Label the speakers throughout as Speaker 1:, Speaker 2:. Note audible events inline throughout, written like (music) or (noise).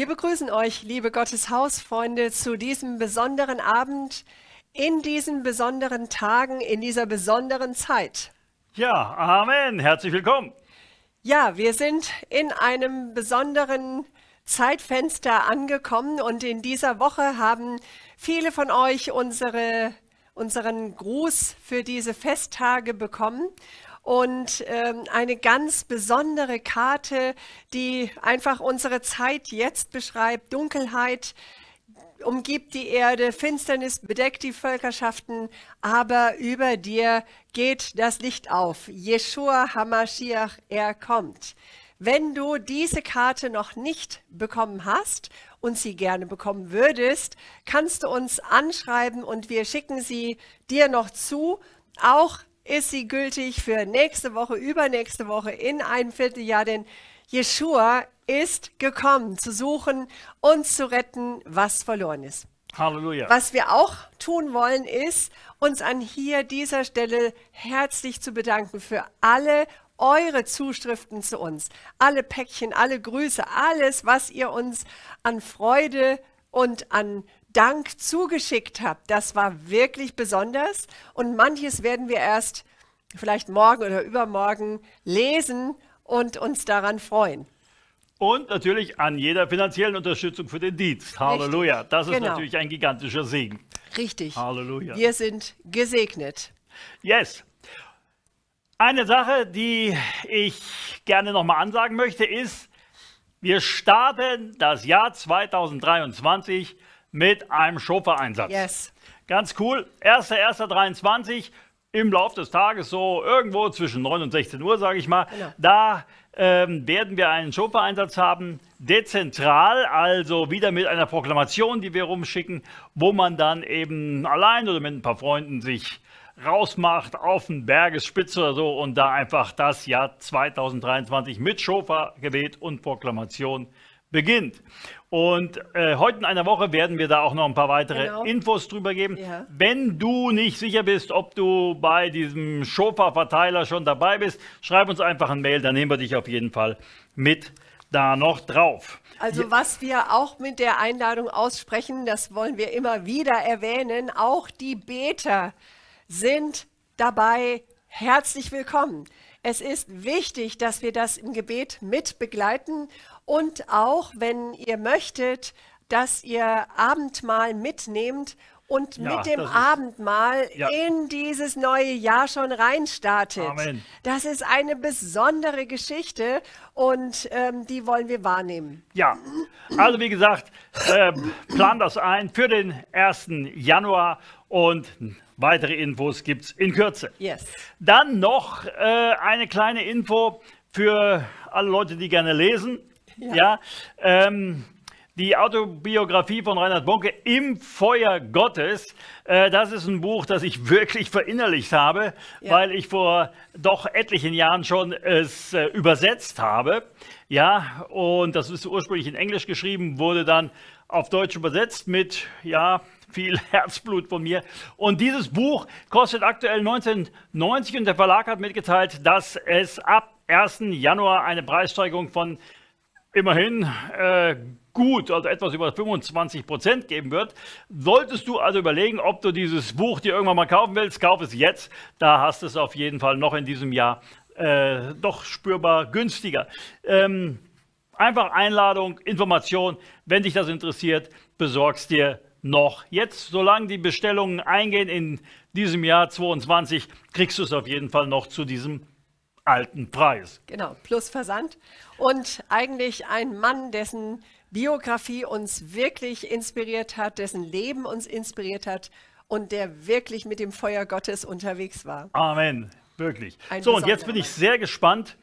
Speaker 1: Wir begrüßen euch, liebe Gotteshausfreunde, zu diesem besonderen Abend, in diesen besonderen Tagen, in dieser besonderen Zeit.
Speaker 2: Ja, Amen. Herzlich willkommen.
Speaker 1: Ja, wir sind in einem besonderen Zeitfenster angekommen und in dieser Woche haben viele von euch unsere, unseren Gruß für diese Festtage bekommen und ähm, eine ganz besondere Karte, die einfach unsere Zeit jetzt beschreibt. Dunkelheit umgibt die Erde, Finsternis bedeckt die Völkerschaften, aber über dir geht das Licht auf. Jeshua Hamashiach, er kommt. Wenn du diese Karte noch nicht bekommen hast und sie gerne bekommen würdest, kannst du uns anschreiben und wir schicken sie dir noch zu. Auch ist sie gültig für nächste Woche, übernächste Woche, in einem Vierteljahr, denn Jeshua ist gekommen, zu suchen und zu retten, was verloren ist. Halleluja. Was wir auch tun wollen, ist, uns an hier dieser Stelle herzlich zu bedanken für alle eure Zuschriften zu uns, alle Päckchen, alle Grüße, alles, was ihr uns an Freude und an Dank zugeschickt habt. Das war wirklich besonders und manches werden wir erst vielleicht morgen oder übermorgen lesen und uns daran freuen.
Speaker 2: Und natürlich an jeder finanziellen Unterstützung für den Dienst. Halleluja. Richtig. Das ist genau. natürlich ein gigantischer Segen. Richtig. Halleluja. Wir
Speaker 1: sind gesegnet.
Speaker 2: Yes. Eine Sache, die ich gerne nochmal ansagen möchte, ist, wir starten das Jahr 2023 mit einem schofa einsatz Yes. Ganz cool. 1.1.23 im Laufe des Tages, so irgendwo zwischen 9 und 16 Uhr, sage ich mal. Genau. Da ähm, werden wir einen schofa einsatz haben, dezentral, also wieder mit einer Proklamation, die wir rumschicken, wo man dann eben allein oder mit ein paar Freunden sich rausmacht auf den Bergesspitze oder so und da einfach das Jahr 2023 mit Schofa, Gebet und Proklamation beginnt. Und äh, heute in einer Woche werden wir da auch noch ein paar weitere genau. Infos drüber geben. Ja. Wenn du nicht sicher bist, ob du bei diesem Schofa-Verteiler schon dabei bist, schreib uns einfach ein Mail, dann nehmen wir dich auf jeden Fall mit da noch drauf.
Speaker 1: Also was wir auch mit der Einladung aussprechen, das wollen wir immer wieder erwähnen, auch die Beter sind dabei herzlich willkommen. Es ist wichtig, dass wir das im Gebet mit begleiten und auch, wenn ihr möchtet, dass ihr Abendmahl mitnehmt und ja, mit dem Abendmahl ist, ja. in dieses neue Jahr schon reinstartet. Amen. Das ist eine besondere Geschichte und ähm, die wollen wir wahrnehmen. Ja, also
Speaker 2: wie gesagt, äh, plan das ein für den 1. Januar und weitere Infos gibt es in Kürze. Yes. Dann noch äh, eine kleine Info für alle Leute, die gerne lesen ja. ja ähm, die Autobiografie von Reinhard Bonke im Feuer Gottes. Äh, das ist ein Buch, das ich wirklich verinnerlicht habe, ja. weil ich vor doch etlichen Jahren schon es äh, übersetzt habe. Ja, und das ist ursprünglich in Englisch geschrieben, wurde dann auf Deutsch übersetzt mit, ja, viel (laughs) Herzblut von mir. Und dieses Buch kostet aktuell 19,90 und der Verlag hat mitgeteilt, dass es ab 1. Januar eine Preissteigerung von immerhin äh, gut, also etwas über 25 Prozent geben wird. Solltest du also überlegen, ob du dieses Buch dir irgendwann mal kaufen willst, kauf es jetzt. Da hast du es auf jeden Fall noch in diesem Jahr äh, doch spürbar günstiger. Ähm, einfach Einladung, Information. Wenn dich das interessiert, besorgst dir noch. Jetzt, solange die Bestellungen eingehen in diesem Jahr 2022, kriegst du es auf jeden Fall noch zu diesem alten Preis.
Speaker 1: Genau, plus Versand. Und eigentlich ein Mann, dessen Biografie uns wirklich inspiriert hat, dessen Leben uns inspiriert hat und der wirklich mit dem Feuer Gottes unterwegs war.
Speaker 2: Amen, wirklich. Ein so, und jetzt bin ich sehr gespannt.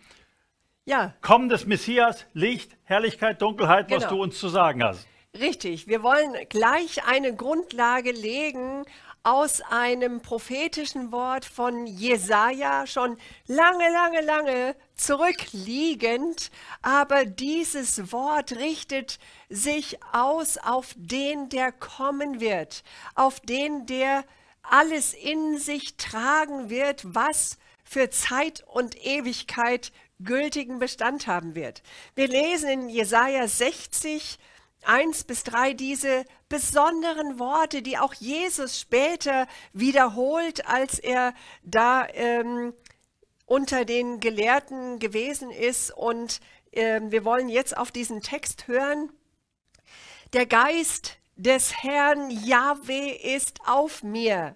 Speaker 2: Ja. Kommen des Messias, Licht, Herrlichkeit, Dunkelheit, genau. was du uns zu sagen hast.
Speaker 1: Richtig, wir wollen gleich eine Grundlage legen, aus einem prophetischen Wort von Jesaja schon lange, lange, lange zurückliegend, aber dieses Wort richtet sich aus auf den, der kommen wird, auf den, der alles in sich tragen wird, was für Zeit und Ewigkeit gültigen Bestand haben wird. Wir lesen in Jesaja 60, eins bis drei diese besonderen Worte, die auch Jesus später wiederholt, als er da ähm, unter den Gelehrten gewesen ist. Und äh, wir wollen jetzt auf diesen Text hören. Der Geist des Herrn Jahwe ist auf mir,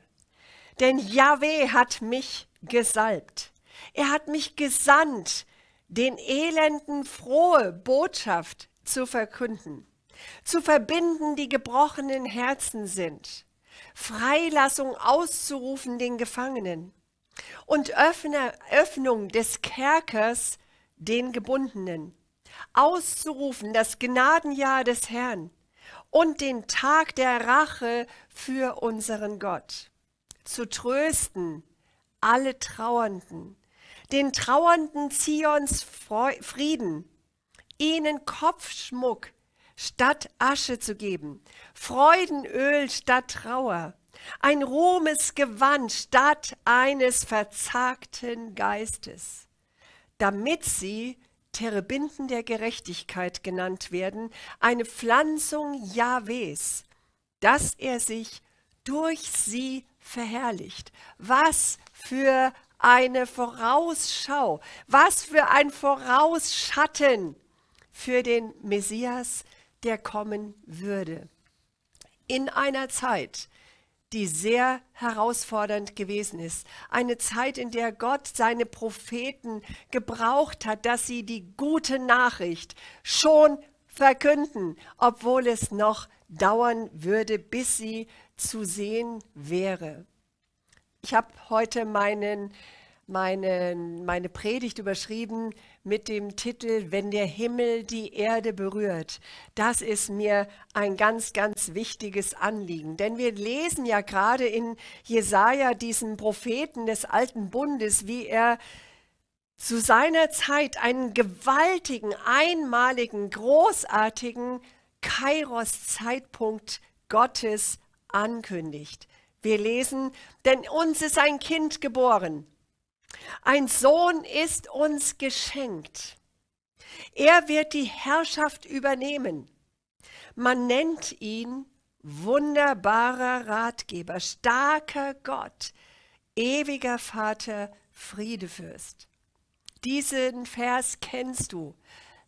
Speaker 1: denn Jahwe hat mich gesalbt. Er hat mich gesandt, den Elenden frohe Botschaft zu verkünden zu verbinden, die gebrochenen Herzen sind, Freilassung auszurufen den Gefangenen und Öffne, Öffnung des Kerkers den Gebundenen, auszurufen das Gnadenjahr des Herrn und den Tag der Rache für unseren Gott, zu trösten alle Trauernden, den Trauernden Zions Frieden, ihnen Kopfschmuck statt Asche zu geben, Freudenöl statt Trauer, ein rohes Gewand statt eines verzagten Geistes, damit sie Terebinden der Gerechtigkeit genannt werden, eine Pflanzung Jahwes, dass er sich durch sie verherrlicht. Was für eine Vorausschau, was für ein Vorausschatten für den Messias, der kommen würde. In einer Zeit, die sehr herausfordernd gewesen ist. Eine Zeit, in der Gott seine Propheten gebraucht hat, dass sie die gute Nachricht schon verkünden, obwohl es noch dauern würde, bis sie zu sehen wäre. Ich habe heute meinen, meinen, meine Predigt überschrieben, mit dem Titel Wenn der Himmel die Erde berührt. Das ist mir ein ganz, ganz wichtiges Anliegen. Denn wir lesen ja gerade in Jesaja, diesen Propheten des Alten Bundes, wie er zu seiner Zeit einen gewaltigen, einmaligen, großartigen Kairos-Zeitpunkt Gottes ankündigt. Wir lesen, denn uns ist ein Kind geboren. Ein Sohn ist uns geschenkt. Er wird die Herrschaft übernehmen. Man nennt ihn wunderbarer Ratgeber, starker Gott, ewiger Vater, Friedefürst. Diesen Vers kennst du.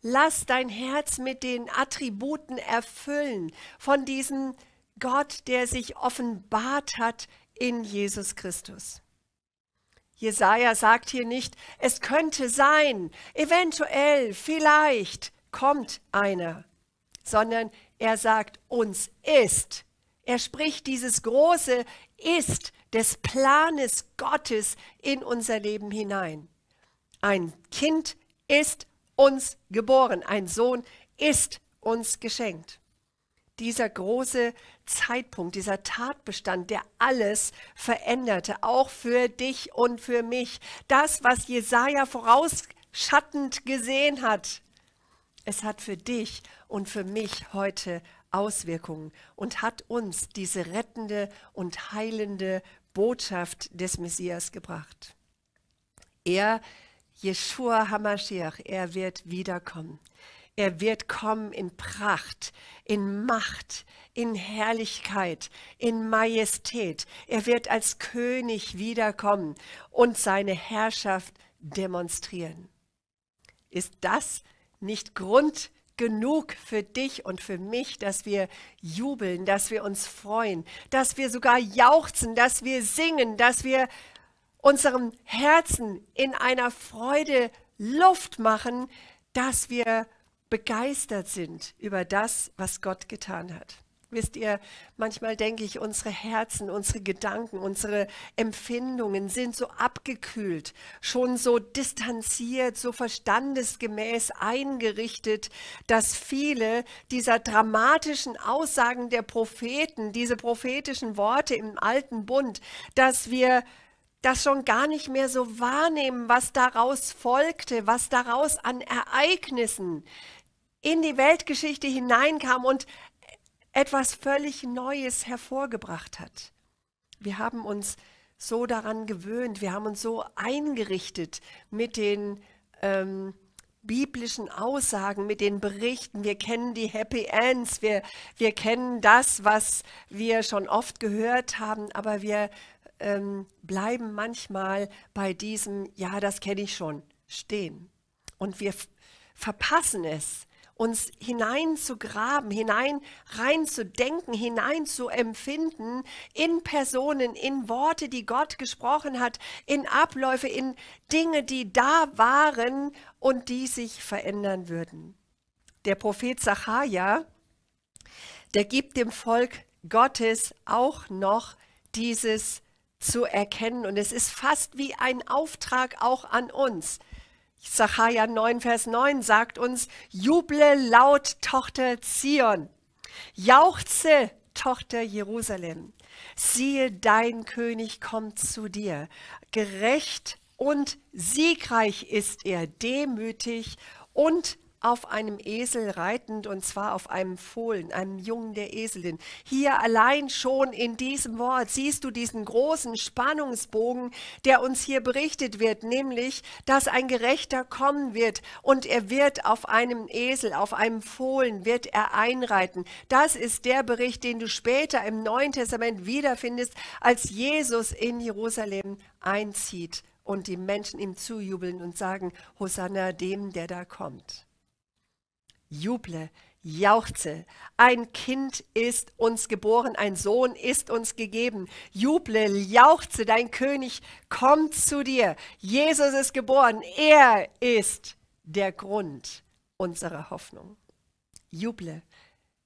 Speaker 1: Lass dein Herz mit den Attributen erfüllen von diesem Gott, der sich offenbart hat in Jesus Christus. Jesaja sagt hier nicht, es könnte sein, eventuell, vielleicht kommt einer, sondern er sagt, uns ist. Er spricht dieses große Ist des Planes Gottes in unser Leben hinein. Ein Kind ist uns geboren, ein Sohn ist uns geschenkt dieser große Zeitpunkt, dieser Tatbestand, der alles veränderte, auch für dich und für mich. Das, was Jesaja vorausschattend gesehen hat, es hat für dich und für mich heute Auswirkungen und hat uns diese rettende und heilende Botschaft des Messias gebracht. Er, Jeshua Hamashiach, er wird wiederkommen. Er wird kommen in Pracht, in Macht, in Herrlichkeit, in Majestät. Er wird als König wiederkommen und seine Herrschaft demonstrieren. Ist das nicht Grund genug für dich und für mich, dass wir jubeln, dass wir uns freuen, dass wir sogar jauchzen, dass wir singen, dass wir unserem Herzen in einer Freude Luft machen, dass wir begeistert sind über das, was Gott getan hat. Wisst ihr, manchmal denke ich, unsere Herzen, unsere Gedanken, unsere Empfindungen sind so abgekühlt, schon so distanziert, so verstandesgemäß eingerichtet, dass viele dieser dramatischen Aussagen der Propheten, diese prophetischen Worte im alten Bund, dass wir das schon gar nicht mehr so wahrnehmen, was daraus folgte, was daraus an Ereignissen in die Weltgeschichte hineinkam und etwas völlig Neues hervorgebracht hat. Wir haben uns so daran gewöhnt, wir haben uns so eingerichtet mit den ähm, biblischen Aussagen, mit den Berichten. Wir kennen die Happy Ends, wir, wir kennen das, was wir schon oft gehört haben, aber wir ähm, bleiben manchmal bei diesem, ja, das kenne ich schon, stehen. Und wir verpassen es, uns hineinzugraben, hinein reinzudenken, hinein in Personen, in Worte, die Gott gesprochen hat, in Abläufe, in Dinge, die da waren und die sich verändern würden. Der Prophet Zacharia, der gibt dem Volk Gottes auch noch dieses zu erkennen und es ist fast wie ein Auftrag auch an uns Zacharja 9, Vers 9 sagt uns, juble laut, Tochter Zion. Jauchze, Tochter Jerusalem. Siehe, dein König kommt zu dir. Gerecht und siegreich ist er, demütig und auf einem Esel reitend und zwar auf einem Fohlen, einem Jungen der Eselin. Hier allein schon in diesem Wort siehst du diesen großen Spannungsbogen, der uns hier berichtet wird, nämlich, dass ein Gerechter kommen wird und er wird auf einem Esel, auf einem Fohlen wird er einreiten. Das ist der Bericht, den du später im Neuen Testament wiederfindest, als Jesus in Jerusalem einzieht und die Menschen ihm zujubeln und sagen, Hosanna dem, der da kommt juble, jauchze. Ein Kind ist uns geboren, ein Sohn ist uns gegeben. Juble, jauchze, dein König kommt zu dir. Jesus ist geboren, er ist der Grund unserer Hoffnung. Juble,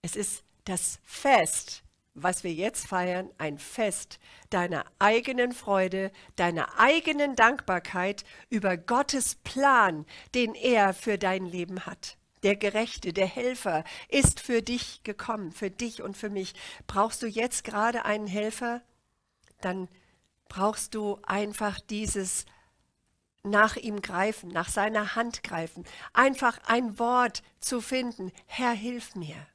Speaker 1: es ist das Fest, was wir jetzt feiern, ein Fest deiner eigenen Freude, deiner eigenen Dankbarkeit über Gottes Plan, den er für dein Leben hat der Gerechte, der Helfer ist für dich gekommen, für dich und für mich. Brauchst du jetzt gerade einen Helfer? Dann brauchst du einfach dieses nach ihm greifen, nach seiner Hand greifen, einfach ein Wort zu finden. Herr, hilf mir.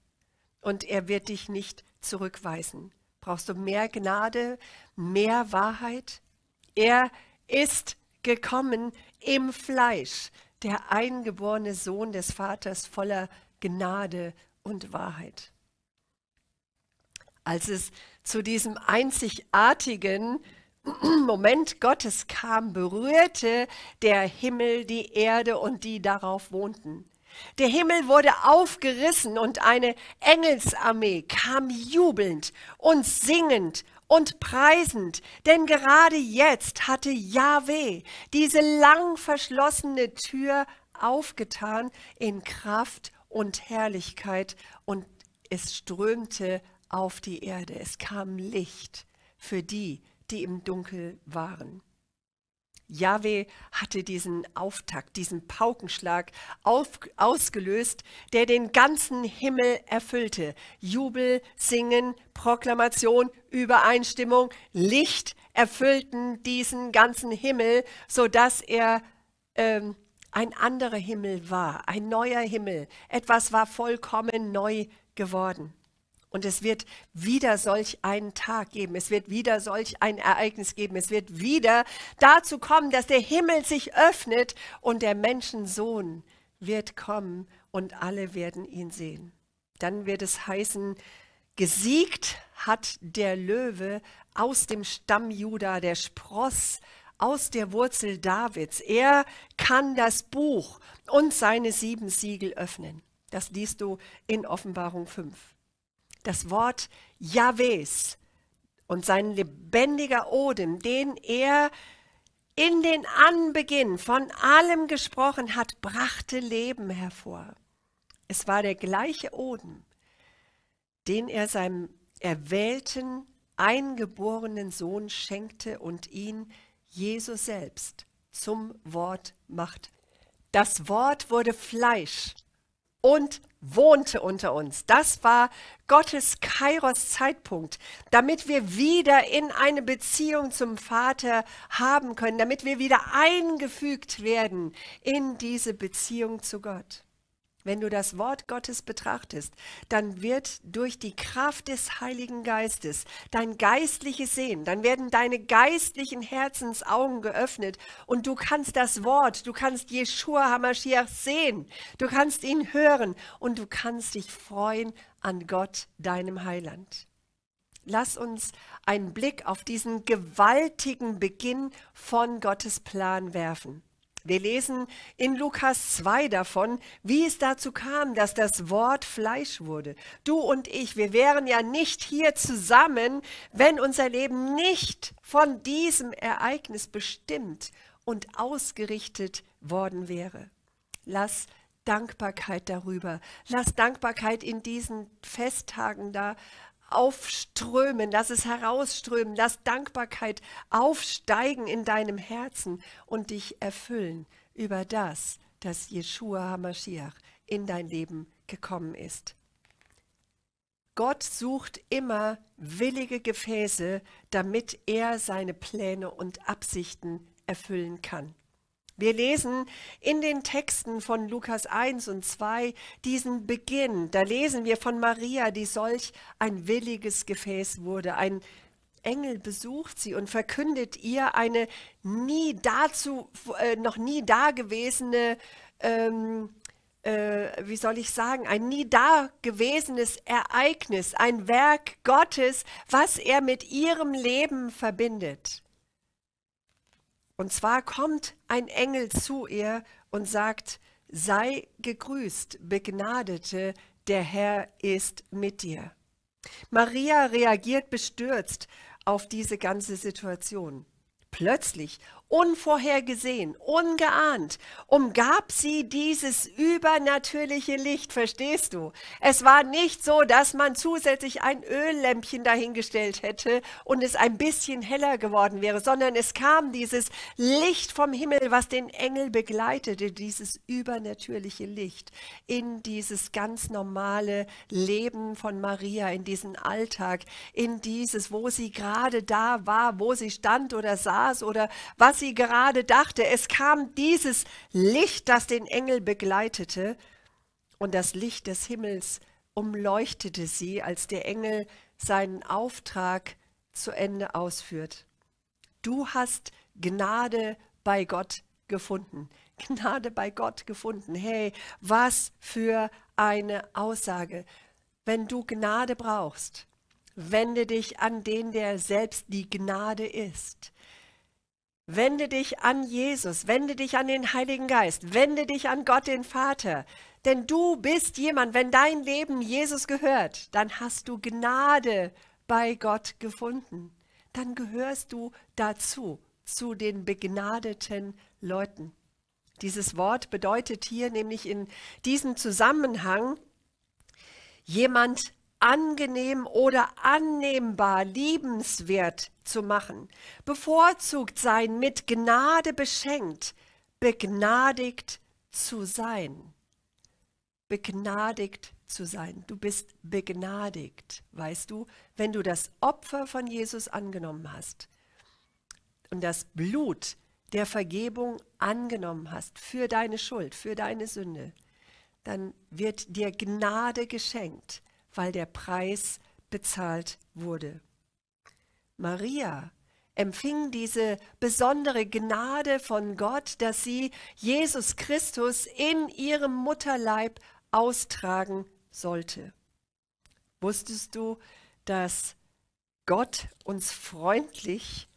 Speaker 1: Und er wird dich nicht zurückweisen. Brauchst du mehr Gnade, mehr Wahrheit? Er ist gekommen im Fleisch der eingeborene Sohn des Vaters voller Gnade und Wahrheit. Als es zu diesem einzigartigen (clears throat) Moment Gottes kam, berührte der Himmel die Erde und die darauf wohnten. Der Himmel wurde aufgerissen und eine Engelsarmee kam jubelnd und singend und preisend, denn gerade jetzt hatte Yahweh diese lang verschlossene Tür aufgetan in Kraft und Herrlichkeit und es strömte auf die Erde. Es kam Licht für die, die im Dunkel waren. Jahwe hatte diesen Auftakt, diesen Paukenschlag auf, ausgelöst, der den ganzen Himmel erfüllte. Jubel, Singen, Proklamation, Übereinstimmung, Licht erfüllten diesen ganzen Himmel, sodass er ähm, ein anderer Himmel war, ein neuer Himmel. Etwas war vollkommen neu geworden. Und es wird wieder solch einen Tag geben. Es wird wieder solch ein Ereignis geben. Es wird wieder dazu kommen, dass der Himmel sich öffnet und der Menschensohn wird kommen und alle werden ihn sehen. Dann wird es heißen, gesiegt hat der Löwe aus dem Stamm Juda, der Spross aus der Wurzel Davids. Er kann das Buch und seine sieben Siegel öffnen. Das liest du in Offenbarung 5 das Wort Jahwes und sein lebendiger Odem, den er in den Anbeginn von allem gesprochen hat, brachte Leben hervor. Es war der gleiche Odem, den er seinem erwählten, eingeborenen Sohn schenkte und ihn, Jesus selbst, zum Wort macht. Das Wort wurde Fleisch und wohnte unter uns. Das war Gottes Kairos Zeitpunkt, damit wir wieder in eine Beziehung zum Vater haben können, damit wir wieder eingefügt werden in diese Beziehung zu Gott. Wenn du das Wort Gottes betrachtest, dann wird durch die Kraft des Heiligen Geistes dein geistliches Sehen, dann werden deine geistlichen Herzensaugen geöffnet und du kannst das Wort, du kannst Jeshua Hamashiach sehen, du kannst ihn hören und du kannst dich freuen an Gott, deinem Heiland. Lass uns einen Blick auf diesen gewaltigen Beginn von Gottes Plan werfen. Wir lesen in Lukas 2 davon, wie es dazu kam, dass das Wort Fleisch wurde. Du und ich, wir wären ja nicht hier zusammen, wenn unser Leben nicht von diesem Ereignis bestimmt und ausgerichtet worden wäre. Lass Dankbarkeit darüber. Lass Dankbarkeit in diesen Festtagen da aufströmen, lass es herausströmen, lass Dankbarkeit aufsteigen in deinem Herzen und dich erfüllen über das, dass Jeshua HaMashiach in dein Leben gekommen ist. Gott sucht immer willige Gefäße, damit er seine Pläne und Absichten erfüllen kann. Wir lesen in den Texten von Lukas 1 und 2 diesen Beginn. Da lesen wir von Maria, die solch ein williges Gefäß wurde. Ein Engel besucht sie und verkündet ihr eine nie dazu, äh, noch nie dagewesene ähm, äh, wie soll ich sagen, ein nie dagewesenes Ereignis, ein Werk Gottes, was er mit ihrem Leben verbindet. Und zwar kommt ein Engel zu ihr und sagt, sei gegrüßt, begnadete, der Herr ist mit dir. Maria reagiert bestürzt auf diese ganze Situation. Plötzlich unvorhergesehen, ungeahnt, umgab sie dieses übernatürliche Licht, verstehst du? Es war nicht so, dass man zusätzlich ein Öllämpchen dahingestellt hätte und es ein bisschen heller geworden wäre, sondern es kam dieses Licht vom Himmel, was den Engel begleitete, dieses übernatürliche Licht in dieses ganz normale Leben von Maria, in diesen Alltag, in dieses, wo sie gerade da war, wo sie stand oder saß oder was sie gerade dachte. Es kam dieses Licht, das den Engel begleitete, und das Licht des Himmels umleuchtete sie, als der Engel seinen Auftrag zu Ende ausführt. Du hast Gnade bei Gott gefunden. Gnade bei Gott gefunden. Hey, was für eine Aussage. Wenn du Gnade brauchst, wende dich an den, der selbst die Gnade ist. Wende dich an Jesus, wende dich an den Heiligen Geist, wende dich an Gott den Vater. Denn du bist jemand, wenn dein Leben Jesus gehört, dann hast du Gnade bei Gott gefunden. Dann gehörst du dazu, zu den begnadeten Leuten. Dieses Wort bedeutet hier nämlich in diesem Zusammenhang jemand, angenehm oder annehmbar, liebenswert zu machen, bevorzugt sein, mit Gnade beschenkt, begnadigt zu sein. Begnadigt zu sein. Du bist begnadigt, weißt du, wenn du das Opfer von Jesus angenommen hast und das Blut der Vergebung angenommen hast für deine Schuld, für deine Sünde, dann wird dir Gnade geschenkt weil der Preis bezahlt wurde. Maria empfing diese besondere Gnade von Gott, dass sie Jesus Christus in ihrem Mutterleib austragen sollte. Wusstest du, dass Gott uns freundlich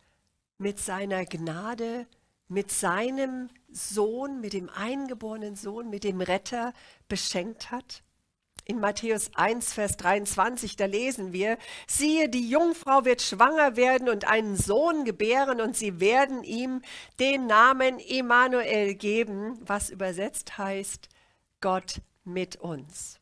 Speaker 1: mit seiner Gnade, mit seinem Sohn, mit dem eingeborenen Sohn, mit dem Retter beschenkt hat? In Matthäus 1, Vers 23, da lesen wir, siehe, die Jungfrau wird schwanger werden und einen Sohn gebären und sie werden ihm den Namen Emanuel geben, was übersetzt heißt, Gott mit uns.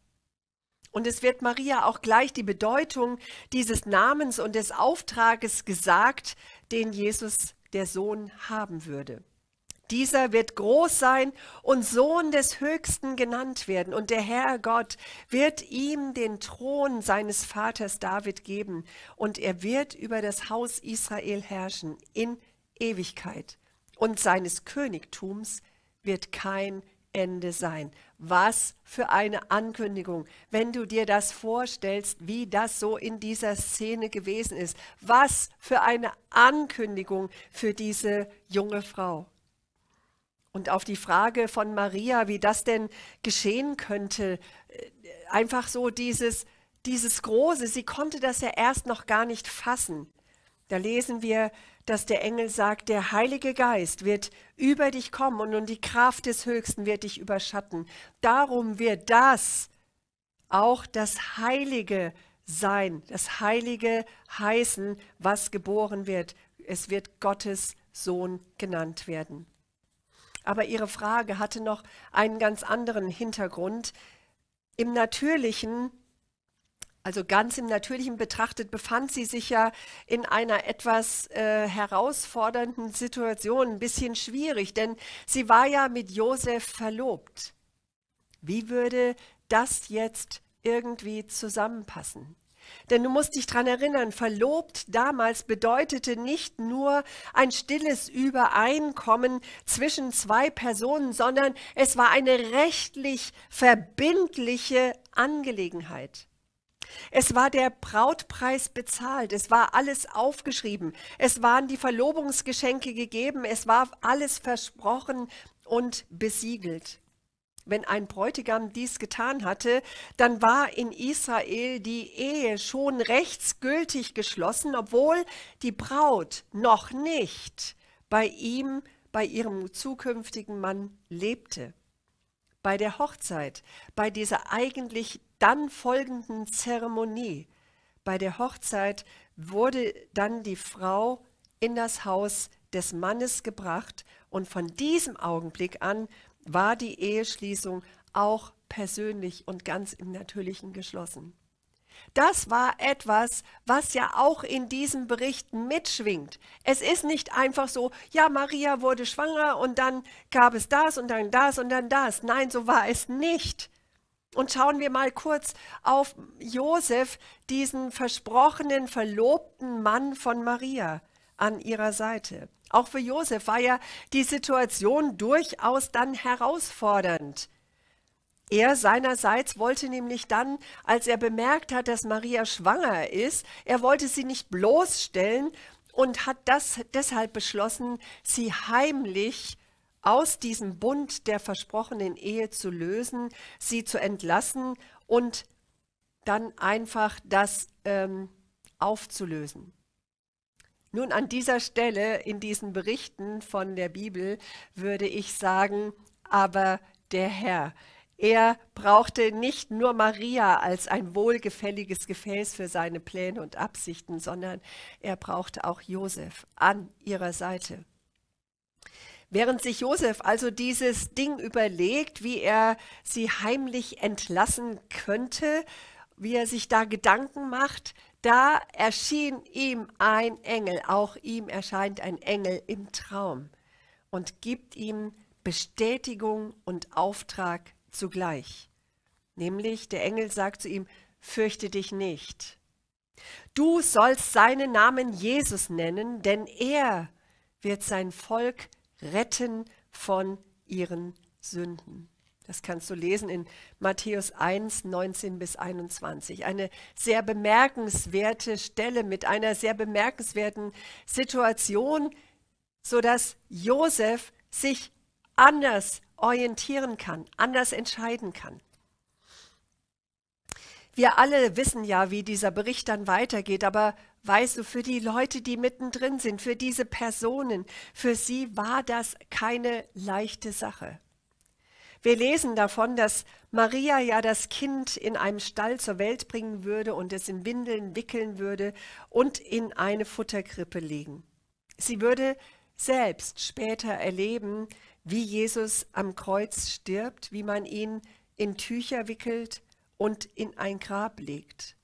Speaker 1: Und es wird Maria auch gleich die Bedeutung dieses Namens und des Auftrages gesagt, den Jesus, der Sohn, haben würde. Dieser wird groß sein und Sohn des Höchsten genannt werden, und der Herr Gott wird ihm den Thron seines Vaters David geben, und er wird über das Haus Israel herrschen in Ewigkeit, und seines Königtums wird kein Ende sein. Was für eine Ankündigung, wenn du dir das vorstellst, wie das so in dieser Szene gewesen ist. Was für eine Ankündigung für diese junge Frau. Und auf die Frage von Maria, wie das denn geschehen könnte, äh, einfach so dieses, dieses Große, sie konnte das ja erst noch gar nicht fassen. Da lesen wir, dass der Engel sagt, der Heilige Geist wird über dich kommen und, nun die Kraft des Höchsten wird dich überschatten. Darum wird das auch das Heilige sein, das Heilige heißen, was geboren wird. Es wird Gottes Sohn genannt werden. Aber Ihre Frage hatte noch einen ganz anderen Hintergrund. Im Natürlichen, also ganz im Natürlichen betrachtet, befand sie sich ja in einer etwas äh, herausfordernden Situation, ein bisschen schwierig, denn sie war ja mit Josef verlobt. Wie würde das jetzt irgendwie zusammenpassen? Denn du musst dich daran erinnern, verlobt damals bedeutete nicht nur ein stilles Übereinkommen zwischen zwei Personen, sondern es war eine rechtlich verbindliche Angelegenheit. Es war der Brautpreis bezahlt, es war alles aufgeschrieben, es waren die Verlobungsgeschenke gegeben, es war alles versprochen und besiegelt wenn ein Bräutigam dies getan hatte, dann war in Israel die Ehe schon rechtsgültig geschlossen, obwohl die Braut noch nicht bei ihm, bei ihrem zukünftigen Mann lebte. Bei der Hochzeit, bei dieser eigentlich dann folgenden Zeremonie, bei der Hochzeit wurde dann die Frau in das Haus des Mannes gebracht und von diesem Augenblick an war die Eheschließung auch persönlich und ganz im Natürlichen geschlossen. Das war etwas, was ja auch in diesen Berichten mitschwingt. Es ist nicht einfach so, ja, Maria wurde schwanger und dann gab es das und dann das und dann das. Nein, so war es nicht. Und schauen wir mal kurz auf Josef, diesen versprochenen, verlobten Mann von Maria an ihrer Seite. Auch für Josef war ja die Situation durchaus dann herausfordernd. Er seinerseits wollte nämlich dann, als er bemerkt hat, dass Maria schwanger ist, er wollte sie nicht bloßstellen und hat das deshalb beschlossen, sie heimlich aus diesem Bund der versprochenen Ehe zu lösen, sie zu entlassen und dann einfach das ähm, aufzulösen. Nun, an dieser Stelle in diesen Berichten von der Bibel würde ich sagen, aber der Herr, er brauchte nicht nur Maria als ein wohlgefälliges Gefäß für seine Pläne und Absichten, sondern er brauchte auch Josef an ihrer Seite. Während sich Josef also dieses Ding überlegt, wie er sie heimlich entlassen könnte, wie er sich da Gedanken macht, da erschien ihm ein Engel, auch ihm erscheint ein Engel im Traum und gibt ihm Bestätigung und Auftrag zugleich. Nämlich der Engel sagt zu ihm, fürchte dich nicht. Du sollst seinen Namen Jesus nennen, denn er wird sein Volk retten von ihren Sünden. Das kannst du lesen in Matthäus 1, 19 bis 21. Eine sehr bemerkenswerte Stelle mit einer sehr bemerkenswerten Situation, sodass Josef sich anders orientieren kann, anders entscheiden kann. Wir alle wissen ja, wie dieser Bericht dann weitergeht, aber weißt du, für die Leute, die mittendrin sind, für diese Personen, für sie war das keine leichte Sache. Wir lesen davon, dass Maria ja das Kind in einem Stall zur Welt bringen würde und es in Windeln wickeln würde und in eine Futterkrippe legen. Sie würde selbst später erleben, wie Jesus am Kreuz stirbt, wie man ihn in Tücher wickelt und in ein Grab legt.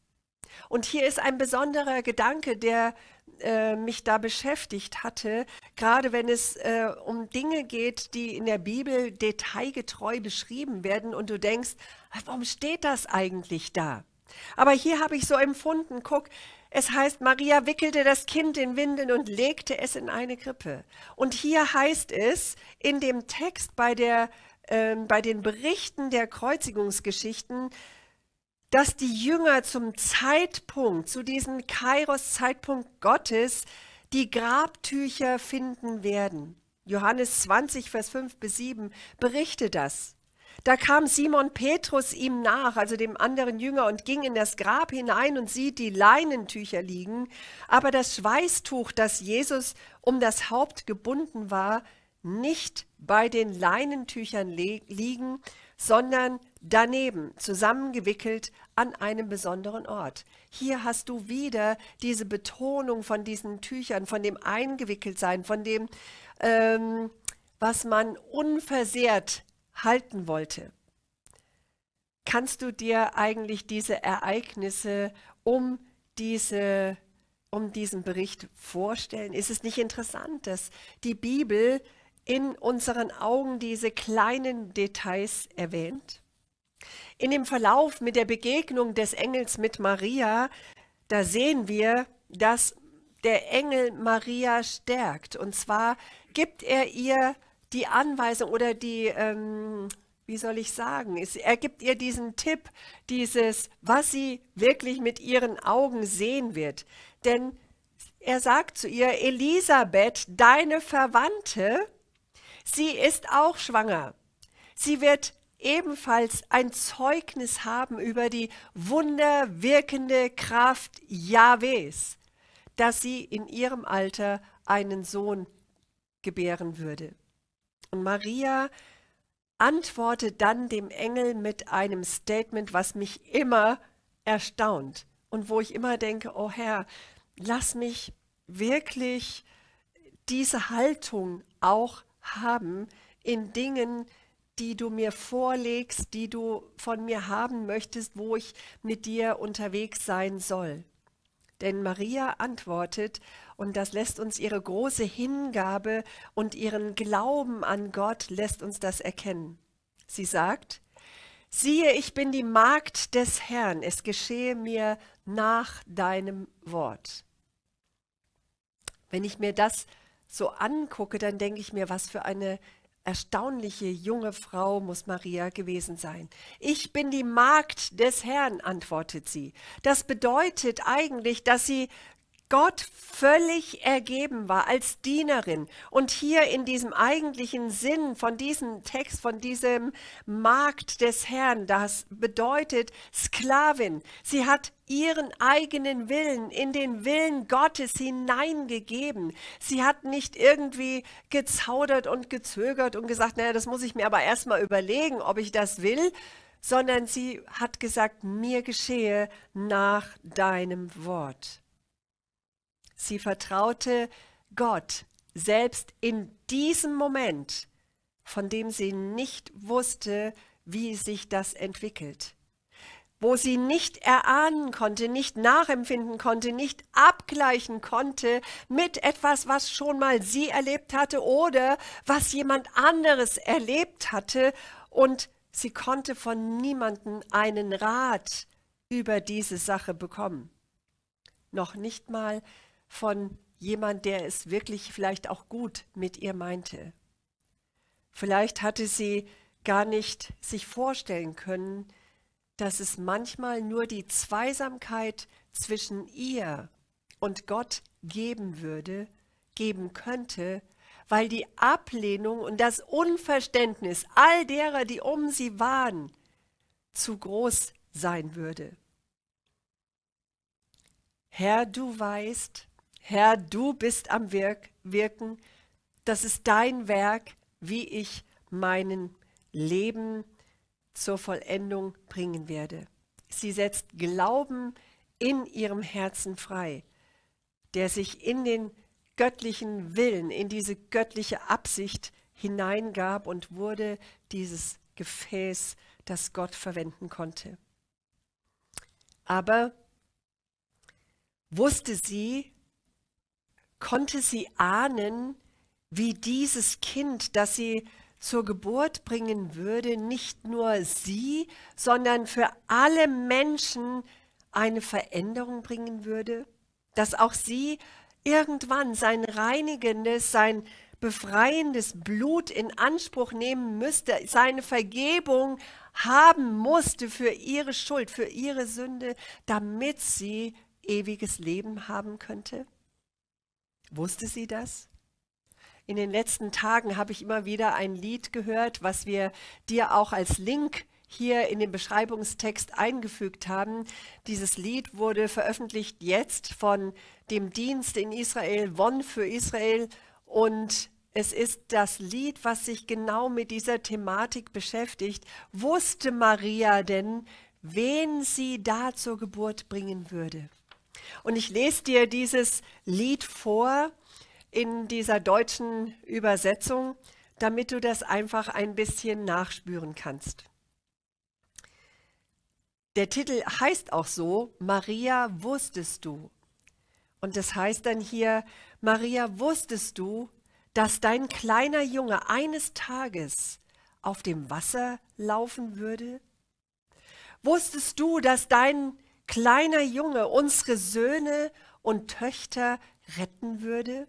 Speaker 1: Und hier ist ein besonderer Gedanke, der äh, mich da beschäftigt hatte, gerade wenn es äh, um Dinge geht, die in der Bibel detailgetreu beschrieben werden und du denkst, ah, warum steht das eigentlich da? Aber hier habe ich so empfunden, guck, es heißt, Maria wickelte das Kind in Windeln und legte es in eine Krippe. Und hier heißt es in dem Text bei, der, äh, bei den Berichten der Kreuzigungsgeschichten, dass die Jünger zum Zeitpunkt, zu diesem Kairos-Zeitpunkt Gottes, die Grabtücher finden werden. Johannes 20, Vers 5 bis 7 berichtet das. Da kam Simon Petrus ihm nach, also dem anderen Jünger, und ging in das Grab hinein und sieht die Leinentücher liegen, aber das Schweißtuch, das Jesus um das Haupt gebunden war, nicht bei den Leinentüchern liegen, sondern daneben, zusammengewickelt an einem besonderen Ort. Hier hast du wieder diese Betonung von diesen Tüchern, von dem Eingewickeltsein, von dem, ähm, was man unversehrt halten wollte. Kannst du dir eigentlich diese Ereignisse um diese um diesen Bericht vorstellen? Ist es nicht interessant, dass die Bibel in unseren Augen diese kleinen Details erwähnt. In dem Verlauf mit der Begegnung des Engels mit Maria, da sehen wir, dass der Engel Maria stärkt. Und zwar gibt er ihr die Anweisung oder die, ähm, wie soll ich sagen, er gibt ihr diesen Tipp, dieses, was sie wirklich mit ihren Augen sehen wird. Denn er sagt zu ihr, Elisabeth, deine Verwandte, Sie ist auch schwanger. Sie wird ebenfalls ein Zeugnis haben über die wunderwirkende Kraft Jahwes, dass sie in ihrem Alter einen Sohn gebären würde. Und Maria antwortet dann dem Engel mit einem Statement, was mich immer erstaunt und wo ich immer denke, oh Herr, lass mich wirklich diese Haltung auch haben in Dingen, die du mir vorlegst, die du von mir haben möchtest, wo ich mit dir unterwegs sein soll. Denn Maria antwortet, und das lässt uns ihre große Hingabe und ihren Glauben an Gott, lässt uns das erkennen. Sie sagt, siehe, ich bin die Magd des Herrn, es geschehe mir nach deinem Wort. Wenn ich mir das so angucke, dann denke ich mir, was für eine erstaunliche junge Frau muss Maria gewesen sein. Ich bin die Magd des Herrn, antwortet sie. Das bedeutet eigentlich, dass sie Gott völlig ergeben war als Dienerin. Und hier in diesem eigentlichen Sinn von diesem Text, von diesem Markt des Herrn, das bedeutet Sklavin. Sie hat ihren eigenen Willen in den Willen Gottes hineingegeben. Sie hat nicht irgendwie gezaudert und gezögert und gesagt, naja, das muss ich mir aber erstmal überlegen, ob ich das will, sondern sie hat gesagt, mir geschehe nach deinem Wort. Sie vertraute Gott selbst in diesem Moment, von dem sie nicht wusste, wie sich das entwickelt, wo sie nicht erahnen konnte, nicht nachempfinden konnte, nicht abgleichen konnte mit etwas, was schon mal sie erlebt hatte oder was jemand anderes erlebt hatte und sie konnte von niemandem einen Rat über diese Sache bekommen. Noch nicht mal von jemand, der es wirklich vielleicht auch gut mit ihr meinte. Vielleicht hatte sie gar nicht sich vorstellen können, dass es manchmal nur die Zweisamkeit zwischen ihr und Gott geben würde, geben könnte, weil die Ablehnung und das Unverständnis all derer, die um sie waren, zu groß sein würde. Herr, du weißt, Herr, du bist am Wirk Wirken. Das ist dein Werk, wie ich mein Leben zur Vollendung bringen werde. Sie setzt Glauben in ihrem Herzen frei, der sich in den göttlichen Willen, in diese göttliche Absicht hineingab und wurde dieses Gefäß, das Gott verwenden konnte. Aber wusste sie, konnte sie ahnen, wie dieses Kind, das sie zur Geburt bringen würde, nicht nur sie, sondern für alle Menschen eine Veränderung bringen würde, dass auch sie irgendwann sein reinigendes, sein befreiendes Blut in Anspruch nehmen müsste, seine Vergebung haben musste für ihre Schuld, für ihre Sünde, damit sie ewiges Leben haben könnte? Wusste sie das? In den letzten Tagen habe ich immer wieder ein Lied gehört, was wir dir auch als Link hier in den Beschreibungstext eingefügt haben. Dieses Lied wurde veröffentlicht jetzt von dem Dienst in Israel, Won für Israel. Und es ist das Lied, was sich genau mit dieser Thematik beschäftigt. Wusste Maria denn, wen sie da zur Geburt bringen würde? Und ich lese dir dieses Lied vor in dieser deutschen Übersetzung, damit du das einfach ein bisschen nachspüren kannst. Der Titel heißt auch so, Maria wusstest du. Und das heißt dann hier, Maria wusstest du, dass dein kleiner Junge eines Tages auf dem Wasser laufen würde? Wusstest du, dass dein kleiner Junge unsere Söhne und Töchter retten würde?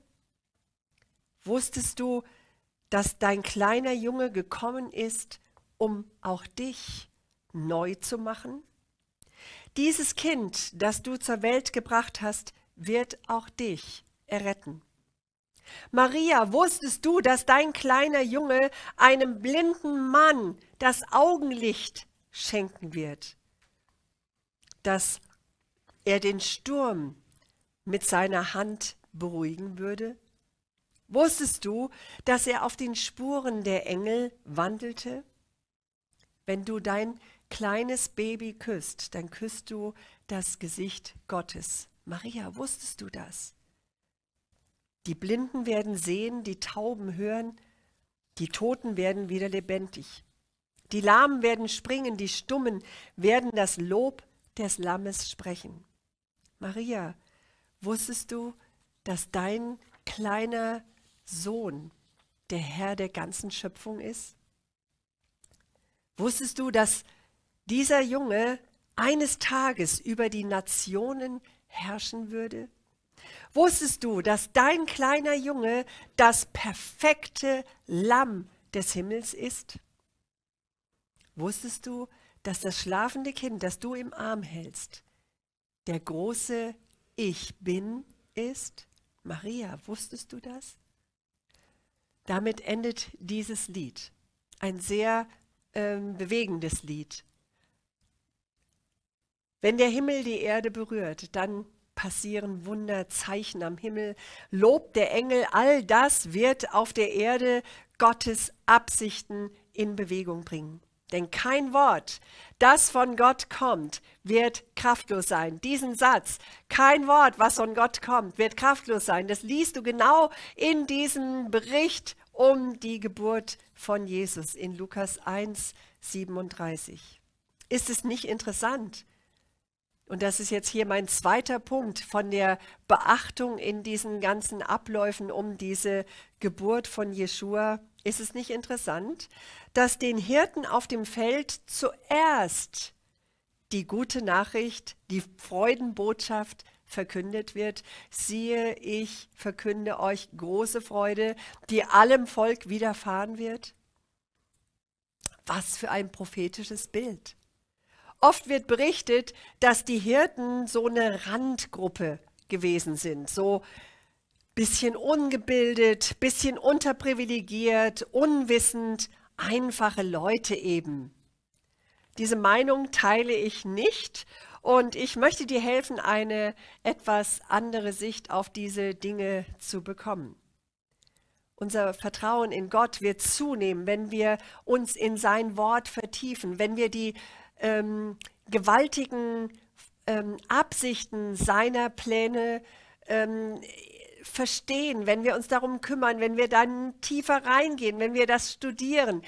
Speaker 1: Wusstest du, dass dein kleiner Junge gekommen ist, um auch dich neu zu machen? Dieses Kind, das du zur Welt gebracht hast, wird auch dich erretten. Maria, wusstest du, dass dein kleiner Junge einem blinden Mann das Augenlicht schenken wird? dass er den Sturm mit seiner Hand beruhigen würde? Wusstest du, dass er auf den Spuren der Engel wandelte? Wenn du dein kleines Baby küsst, dann küsst du das Gesicht Gottes. Maria, wusstest du das? Die Blinden werden sehen, die Tauben hören, die Toten werden wieder lebendig. Die Lahmen werden springen, die Stummen werden das Lob des Lammes sprechen. Maria, wusstest du, dass dein kleiner Sohn der Herr der ganzen Schöpfung ist? Wusstest du, dass dieser Junge eines Tages über die Nationen herrschen würde? Wusstest du, dass dein kleiner Junge das perfekte Lamm des Himmels ist? Wusstest du, dass dass das schlafende Kind, das du im Arm hältst, der große Ich bin ist? Maria, wusstest du das? Damit endet dieses Lied. Ein sehr ähm, bewegendes Lied. Wenn der Himmel die Erde berührt, dann passieren Wunderzeichen am Himmel, Lob der Engel, all das wird auf der Erde Gottes Absichten in Bewegung bringen. Denn kein Wort, das von Gott kommt, wird kraftlos sein. Diesen Satz, kein Wort, was von Gott kommt, wird kraftlos sein. Das liest du genau in diesem Bericht um die Geburt von Jesus in Lukas 1, 37. Ist es nicht interessant? Und das ist jetzt hier mein zweiter Punkt von der Beachtung in diesen ganzen Abläufen um diese Geburt von Jesua ist es nicht interessant, dass den Hirten auf dem Feld zuerst die gute Nachricht, die Freudenbotschaft verkündet wird. Siehe, ich verkünde euch große Freude, die allem Volk widerfahren wird. Was für ein prophetisches Bild. Oft wird berichtet, dass die Hirten so eine Randgruppe gewesen sind, so bisschen ungebildet, bisschen unterprivilegiert, unwissend, einfache Leute eben. Diese Meinung teile ich nicht und ich möchte dir helfen, eine etwas andere Sicht auf diese Dinge zu bekommen. Unser Vertrauen in Gott wird zunehmen, wenn wir uns in sein Wort vertiefen, wenn wir die ähm, gewaltigen ähm, Absichten seiner Pläne ähm, verstehen, wenn wir uns darum kümmern, wenn wir dann tiefer reingehen, wenn wir das studieren.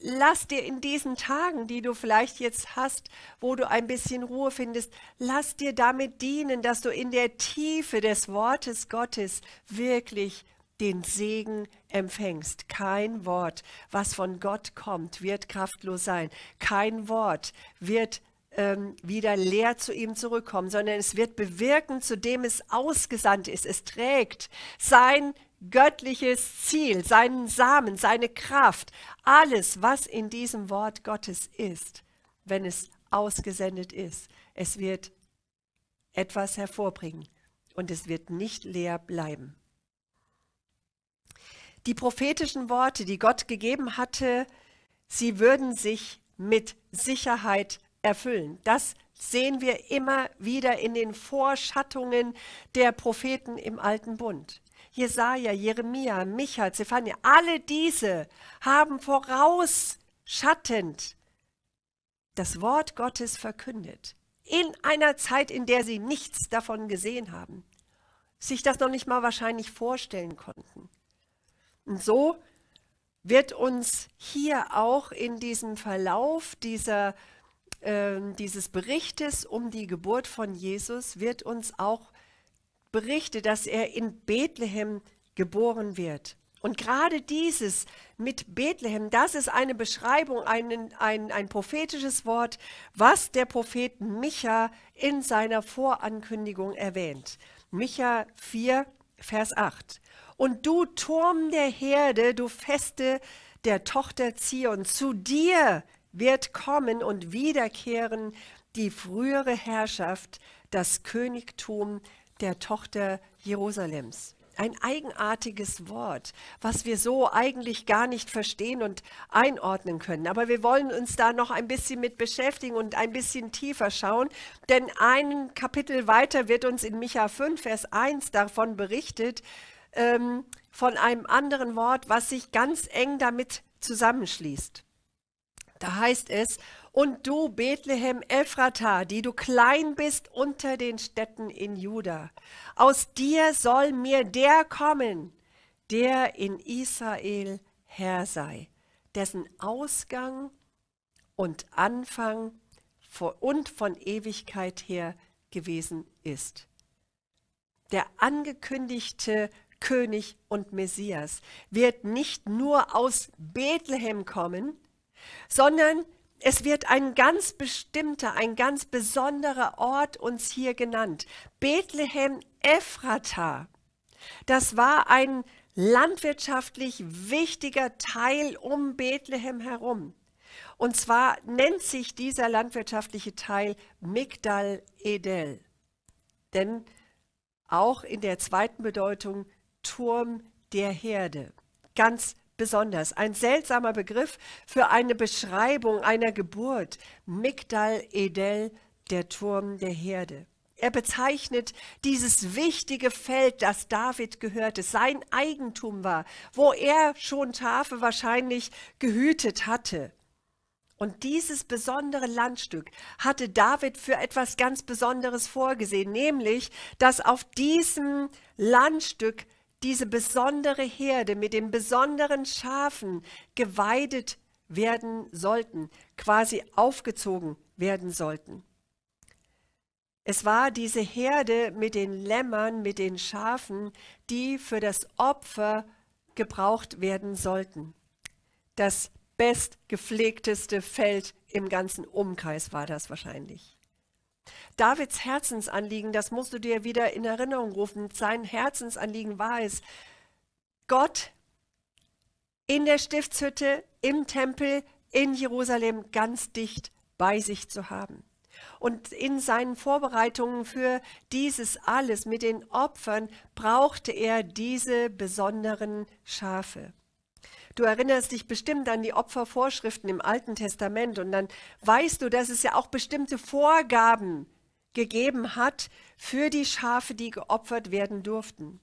Speaker 1: Lass dir in diesen Tagen, die du vielleicht jetzt hast, wo du ein bisschen Ruhe findest, lass dir damit dienen, dass du in der Tiefe des Wortes Gottes wirklich den Segen empfängst. Kein Wort, was von Gott kommt, wird kraftlos sein. Kein Wort wird ähm, wieder leer zu ihm zurückkommen, sondern es wird bewirken, zu dem es ausgesandt ist. Es trägt sein göttliches Ziel, seinen Samen, seine Kraft, alles, was in diesem Wort Gottes ist, wenn es ausgesendet ist. Es wird etwas hervorbringen und es wird nicht leer bleiben. Die prophetischen Worte, die Gott gegeben hatte, sie würden sich mit Sicherheit erfüllen. Das sehen wir immer wieder in den Vorschattungen der Propheten im Alten Bund. Jesaja, Jeremia, Micha, Zephania, alle diese haben vorausschattend das Wort Gottes verkündet. In einer Zeit, in der sie nichts davon gesehen haben, sich das noch nicht mal wahrscheinlich vorstellen konnten. Und so wird uns hier auch in diesem Verlauf dieser ähm, dieses Berichtes um die Geburt von Jesus wird uns auch berichtet, dass er in Bethlehem geboren wird. Und gerade dieses mit Bethlehem, das ist eine Beschreibung, ein, ein, ein prophetisches Wort, was der Prophet Micha in seiner Vorankündigung erwähnt. Micha 4, Vers 8. Und du Turm der Herde, du Feste der Tochter Zion, zu dir wird kommen und wiederkehren die frühere Herrschaft, das Königtum der Tochter Jerusalems. Ein eigenartiges Wort, was wir so eigentlich gar nicht verstehen und einordnen können. Aber wir wollen uns da noch ein bisschen mit beschäftigen und ein bisschen tiefer schauen, denn ein Kapitel weiter wird uns in Micha 5, Vers 1 davon berichtet, ähm, von einem anderen Wort, was sich ganz eng damit zusammenschließt. Da heißt es, und du, Bethlehem Ephrata, die du klein bist unter den Städten in Juda, aus dir soll mir der kommen, der in Israel Herr sei, dessen Ausgang und Anfang und von Ewigkeit her gewesen ist. Der angekündigte König und Messias wird nicht nur aus Bethlehem kommen, sondern es wird ein ganz bestimmter, ein ganz besonderer Ort uns hier genannt. Bethlehem Ephrata. Das war ein landwirtschaftlich wichtiger Teil um Bethlehem herum. Und zwar nennt sich dieser landwirtschaftliche Teil Migdal Edel. Denn auch in der zweiten Bedeutung Turm der Herde. Ganz besonders. Ein seltsamer Begriff für eine Beschreibung einer Geburt. Migdal Edel, der Turm der Herde. Er bezeichnet dieses wichtige Feld, das David gehörte, sein Eigentum war, wo er schon Schafe wahrscheinlich gehütet hatte. Und dieses besondere Landstück hatte David für etwas ganz Besonderes vorgesehen, nämlich, dass auf diesem Landstück diese besondere Herde mit den besonderen Schafen geweidet werden sollten, quasi aufgezogen werden sollten. Es war diese Herde mit den Lämmern, mit den Schafen, die für das Opfer gebraucht werden sollten. Das bestgepflegteste Feld im ganzen Umkreis war das wahrscheinlich. Davids Herzensanliegen, das musst du dir wieder in Erinnerung rufen, sein Herzensanliegen war es, Gott in der Stiftshütte, im Tempel, in Jerusalem ganz dicht bei sich zu haben. Und in seinen Vorbereitungen für dieses alles mit den Opfern brauchte er diese besonderen Schafe. Du erinnerst dich bestimmt an die Opfervorschriften im Alten Testament und dann weißt du, dass es ja auch bestimmte Vorgaben gegeben hat für die Schafe, die geopfert werden durften.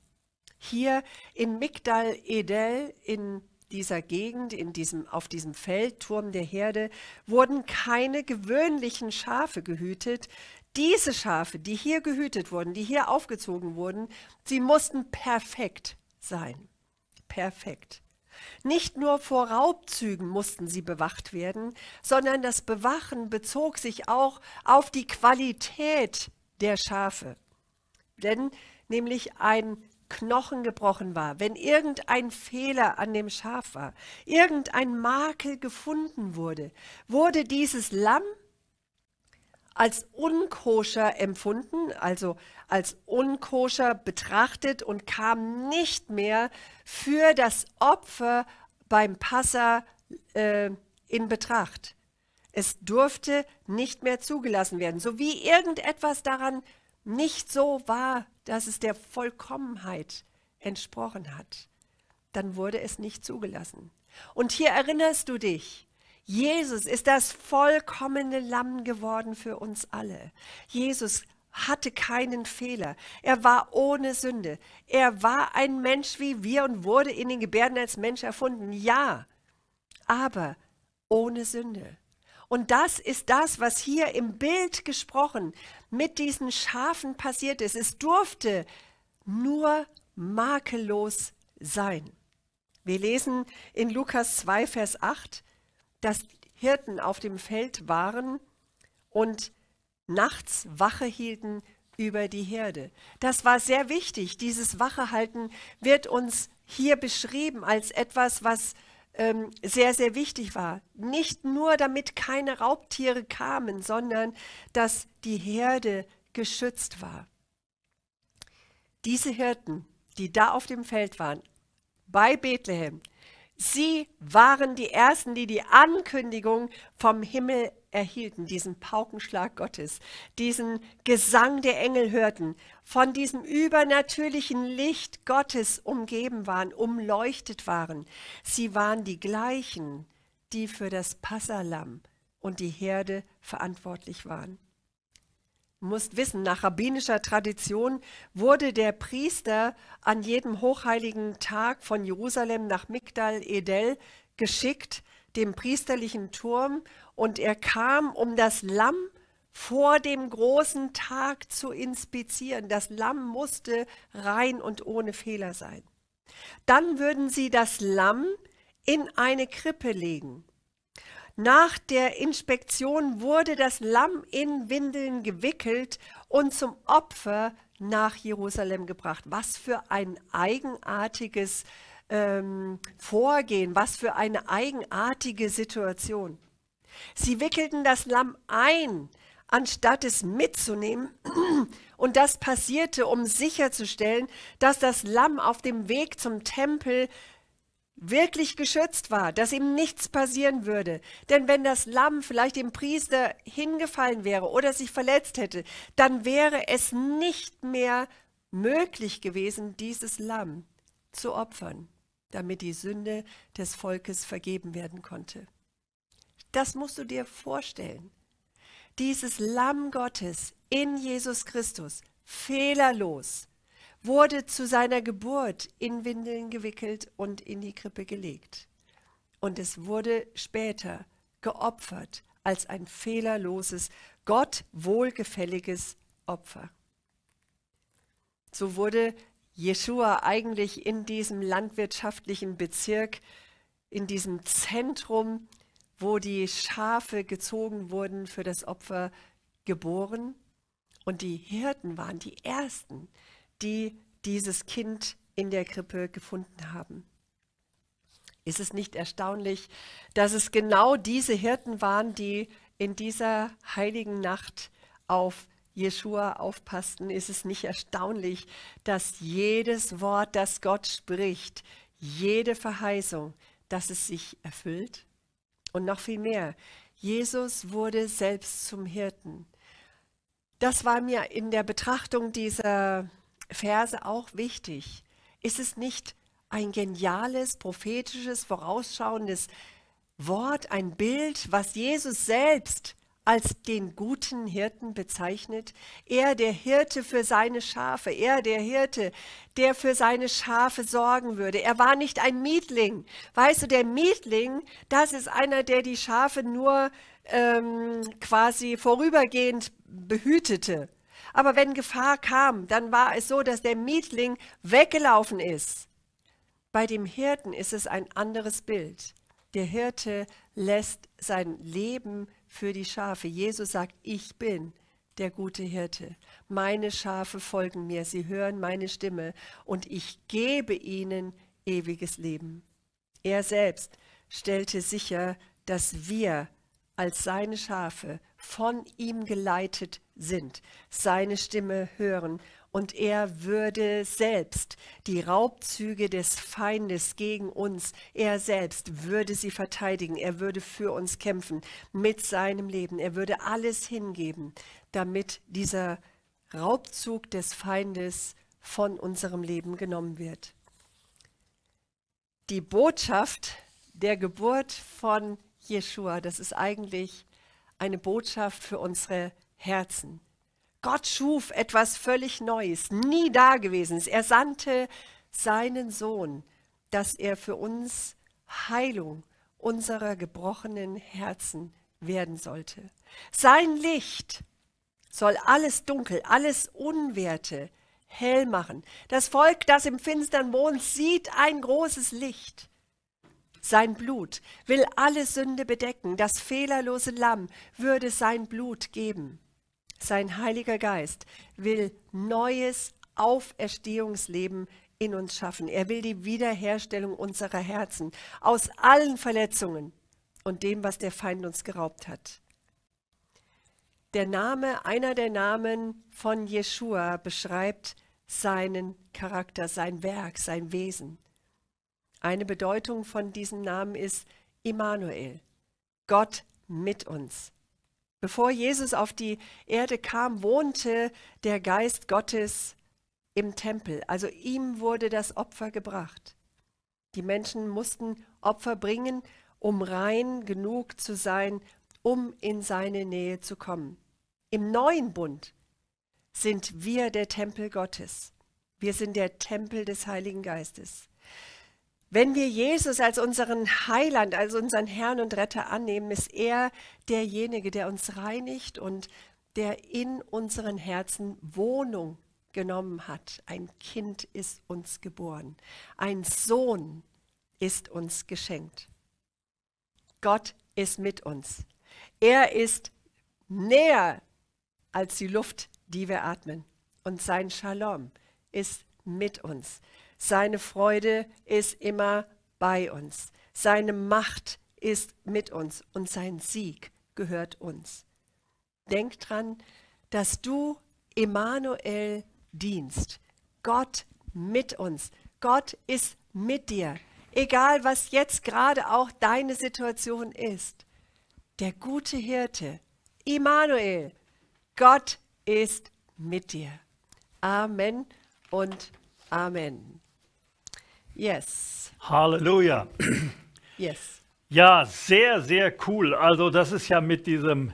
Speaker 1: Hier in Migdal Edel in dieser Gegend, in diesem, auf diesem Feldturm der Herde, wurden keine gewöhnlichen Schafe gehütet. Diese Schafe, die hier gehütet wurden, die hier aufgezogen wurden, sie mussten perfekt sein. Perfekt. Nicht nur vor Raubzügen mussten sie bewacht werden, sondern das Bewachen bezog sich auch auf die Qualität der Schafe. Wenn nämlich ein Knochen gebrochen war, wenn irgendein Fehler an dem Schaf war, irgendein Makel gefunden wurde, wurde dieses Lamm als unkoscher empfunden, also als unkoscher betrachtet und kam nicht mehr für das Opfer beim Passer äh, in Betracht. Es durfte nicht mehr zugelassen werden, so wie irgendetwas daran nicht so war, dass es der Vollkommenheit entsprochen hat. Dann wurde es nicht zugelassen. Und hier erinnerst du dich, Jesus ist das vollkommene Lamm geworden für uns alle. Jesus hatte keinen Fehler. Er war ohne Sünde. Er war ein Mensch wie wir und wurde in den Gebärden als Mensch erfunden. Ja, aber ohne Sünde. Und das ist das, was hier im Bild gesprochen mit diesen Schafen passiert ist. Es durfte nur makellos sein. Wir lesen in Lukas 2, Vers 8, dass Hirten auf dem Feld waren und nachts Wache hielten über die Herde. Das war sehr wichtig. Dieses Wachehalten wird uns hier beschrieben als etwas, was ähm, sehr, sehr wichtig war. Nicht nur, damit keine Raubtiere kamen, sondern dass die Herde geschützt war. Diese Hirten, die da auf dem Feld waren, bei Bethlehem, Sie waren die Ersten, die die Ankündigung vom Himmel erhielten, diesen Paukenschlag Gottes, diesen Gesang der Engel hörten, von diesem übernatürlichen Licht Gottes umgeben waren, umleuchtet waren. Sie waren die gleichen, die für das Passalam und die Herde verantwortlich waren musst wissen, nach rabbinischer Tradition wurde der Priester an jedem hochheiligen Tag von Jerusalem nach Migdal Edel geschickt, dem priesterlichen Turm, und er kam, um das Lamm vor dem großen Tag zu inspizieren. Das Lamm musste rein und ohne Fehler sein. Dann würden sie das Lamm in eine Krippe legen. Nach der Inspektion wurde das Lamm in Windeln gewickelt und zum Opfer nach Jerusalem gebracht. Was für ein eigenartiges ähm, Vorgehen, was für eine eigenartige Situation. Sie wickelten das Lamm ein, anstatt es mitzunehmen. (clears throat) Und das passierte, um sicherzustellen, dass das Lamm auf dem Weg zum Tempel wirklich geschützt war, dass ihm nichts passieren würde. Denn wenn das Lamm vielleicht dem Priester hingefallen wäre oder sich verletzt hätte, dann wäre es nicht mehr möglich gewesen, dieses Lamm zu opfern, damit die Sünde des Volkes vergeben werden konnte. Das musst du dir vorstellen. Dieses Lamm Gottes in Jesus Christus, fehlerlos, wurde zu seiner Geburt in Windeln gewickelt und in die Krippe gelegt. Und es wurde später geopfert als ein fehlerloses, Gott wohlgefälliges Opfer. So wurde Jeshua eigentlich in diesem landwirtschaftlichen Bezirk, in diesem Zentrum, wo die Schafe gezogen wurden für das Opfer, geboren. Und die Hirten waren die Ersten, die dieses Kind in der Krippe gefunden haben. Ist es nicht erstaunlich, dass es genau diese Hirten waren, die in dieser heiligen Nacht auf Jeschua aufpassten? Ist es nicht erstaunlich, dass jedes Wort, das Gott spricht, jede Verheißung, dass es sich erfüllt? Und noch viel mehr, Jesus wurde selbst zum Hirten. Das war mir in der Betrachtung dieser Verse auch wichtig. Ist es nicht ein geniales, prophetisches, vorausschauendes Wort, ein Bild, was Jesus selbst als den guten Hirten bezeichnet. Er der Hirte für seine Schafe, er der Hirte, der für seine Schafe sorgen würde. Er war nicht ein Mietling. Weißt du, der Mietling, das ist einer, der die Schafe nur ähm, quasi vorübergehend behütete. Aber wenn Gefahr kam, dann war es so, dass der Mietling weggelaufen ist. Bei dem Hirten ist es ein anderes Bild. Der Hirte lässt sein Leben für die Schafe. Jesus sagt, ich bin der gute Hirte. Meine Schafe folgen mir, sie hören meine Stimme und ich gebe ihnen ewiges Leben. Er selbst stellte sicher, dass wir als seine Schafe von ihm geleitet sind, seine Stimme hören, und er würde selbst die Raubzüge des Feindes gegen uns, er selbst würde sie verteidigen, er würde für uns kämpfen mit seinem Leben, er würde alles hingeben, damit dieser Raubzug des Feindes von unserem Leben genommen wird. Die Botschaft der Geburt von Jeshua, das ist eigentlich eine Botschaft für unsere Herzen. Gott schuf etwas völlig Neues, nie dagewesenes. Er sandte seinen Sohn, dass er für uns Heilung unserer gebrochenen Herzen werden sollte. Sein Licht soll alles Dunkel, alles Unwerte hell machen. Das Volk, das im finstern wohnt, sieht ein großes Licht. Sein Blut will alle Sünde bedecken. Das fehlerlose Lamm würde sein Blut geben. Sein Heiliger Geist will neues Auferstehungsleben in uns schaffen. Er will die Wiederherstellung unserer Herzen aus allen Verletzungen und dem, was der Feind uns geraubt hat. Der Name, einer der Namen von Jeshua beschreibt seinen Charakter, sein Werk, sein Wesen. Eine Bedeutung von diesem Namen ist Immanuel, Gott mit uns. Bevor Jesus auf die Erde kam, wohnte der Geist Gottes im Tempel, also ihm wurde das Opfer gebracht. Die Menschen mussten Opfer bringen, um rein genug zu sein, um in seine Nähe zu kommen. Im neuen Bund sind wir der Tempel Gottes. Wir sind der Tempel des Heiligen Geistes. Wenn wir Jesus als unseren Heiland, als unseren Herrn und Retter annehmen, ist er derjenige, der uns reinigt und der in unseren Herzen Wohnung genommen hat. Ein Kind ist uns geboren. Ein Sohn ist uns geschenkt. Gott ist mit uns. Er ist näher als die Luft, die wir atmen. Und sein Shalom ist mit uns. Seine Freude ist immer bei uns. Seine Macht ist mit uns und sein Sieg gehört uns. Denk dran, dass du Emmanuel dienst. Gott mit uns. Gott ist mit dir. Egal, was jetzt gerade auch deine Situation ist. Der gute Hirte, Immanuel, Gott ist mit dir. Amen und Amen. Yes.
Speaker 2: Halleluja. yes. Ja, sehr, sehr cool. Also das ist ja mit diesem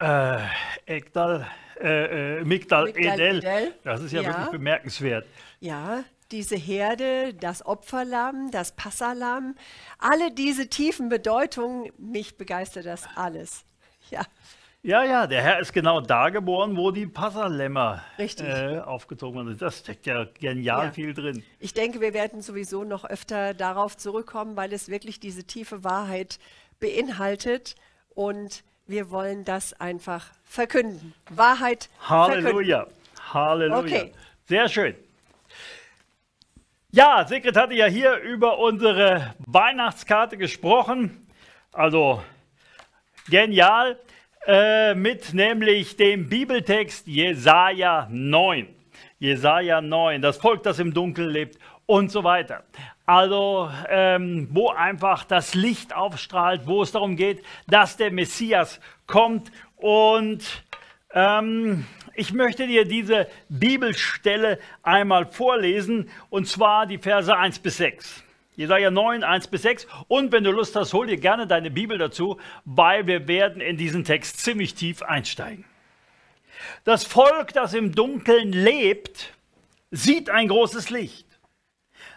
Speaker 2: äh, Ekdal, äh, äh Migdal, Migdal Edel. Das ist ja, ja, wirklich bemerkenswert.
Speaker 1: Ja, diese Herde, das Opferlamm, das Passalamm, alle diese tiefen Bedeutungen, mich begeistert das alles. Ja.
Speaker 2: Ja, ja, der Herr ist genau da geboren, wo die Passerlämmer äh, aufgezogen sind. Das steckt ja genial ja. viel drin.
Speaker 1: Ich denke, wir werden sowieso noch öfter darauf zurückkommen, weil es wirklich diese tiefe Wahrheit beinhaltet und wir wollen das einfach verkünden. Wahrheit. Halleluja.
Speaker 2: Verkünden. Halleluja. Okay. Sehr schön. Ja, Sigrid hatte ja hier über unsere Weihnachtskarte gesprochen. Also genial. Äh, mit nämlich dem Bibeltext Jesaja 9. Jesaja 9, das Volk, das im Dunkeln lebt und so weiter. Also, ähm, wo einfach das Licht aufstrahlt, wo es darum geht, dass der Messias kommt. Und ähm, ich möchte dir diese Bibelstelle einmal vorlesen, und zwar die Verse 1 bis 6. Jesaja 9, 1 bis 6. Und wenn du Lust hast, hol dir gerne deine Bibel dazu, weil wir werden in diesen Text ziemlich tief einsteigen. Das Volk, das im Dunkeln lebt, sieht ein großes Licht.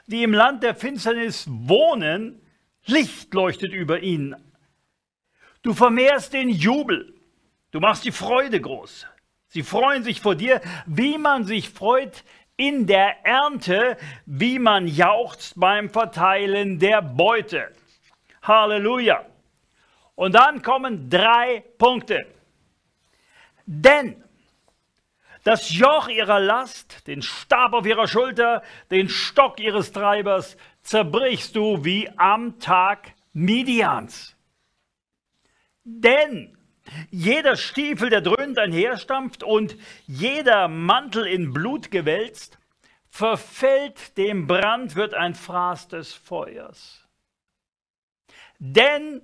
Speaker 2: Die im Land der Finsternis wohnen, Licht leuchtet über ihnen. Du vermehrst den Jubel, du machst die Freude groß. Sie freuen sich vor dir, wie man sich freut, in der Ernte, wie man jauchzt beim Verteilen der Beute. Halleluja. Und dann kommen drei Punkte. Denn das Joch ihrer Last, den Stab auf ihrer Schulter, den Stock ihres Treibers zerbrichst du wie am Tag Midians. Denn jeder Stiefel, der dröhnend einherstampft und jeder Mantel in Blut gewälzt, verfällt dem Brand, wird ein Fraß des Feuers. Denn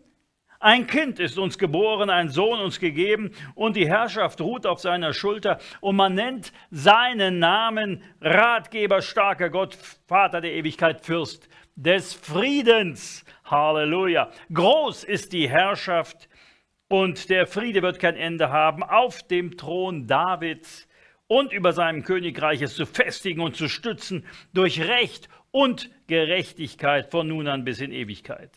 Speaker 2: ein Kind ist uns geboren, ein Sohn uns gegeben, und die Herrschaft ruht auf seiner Schulter, und man nennt seinen Namen Ratgeber, starker Gott, Vater der Ewigkeit, Fürst des Friedens. Halleluja. Groß ist die Herrschaft und der Friede wird kein Ende haben auf dem Thron Davids und über seinem Königreich es zu festigen und zu stützen durch Recht und Gerechtigkeit von nun an bis in Ewigkeit.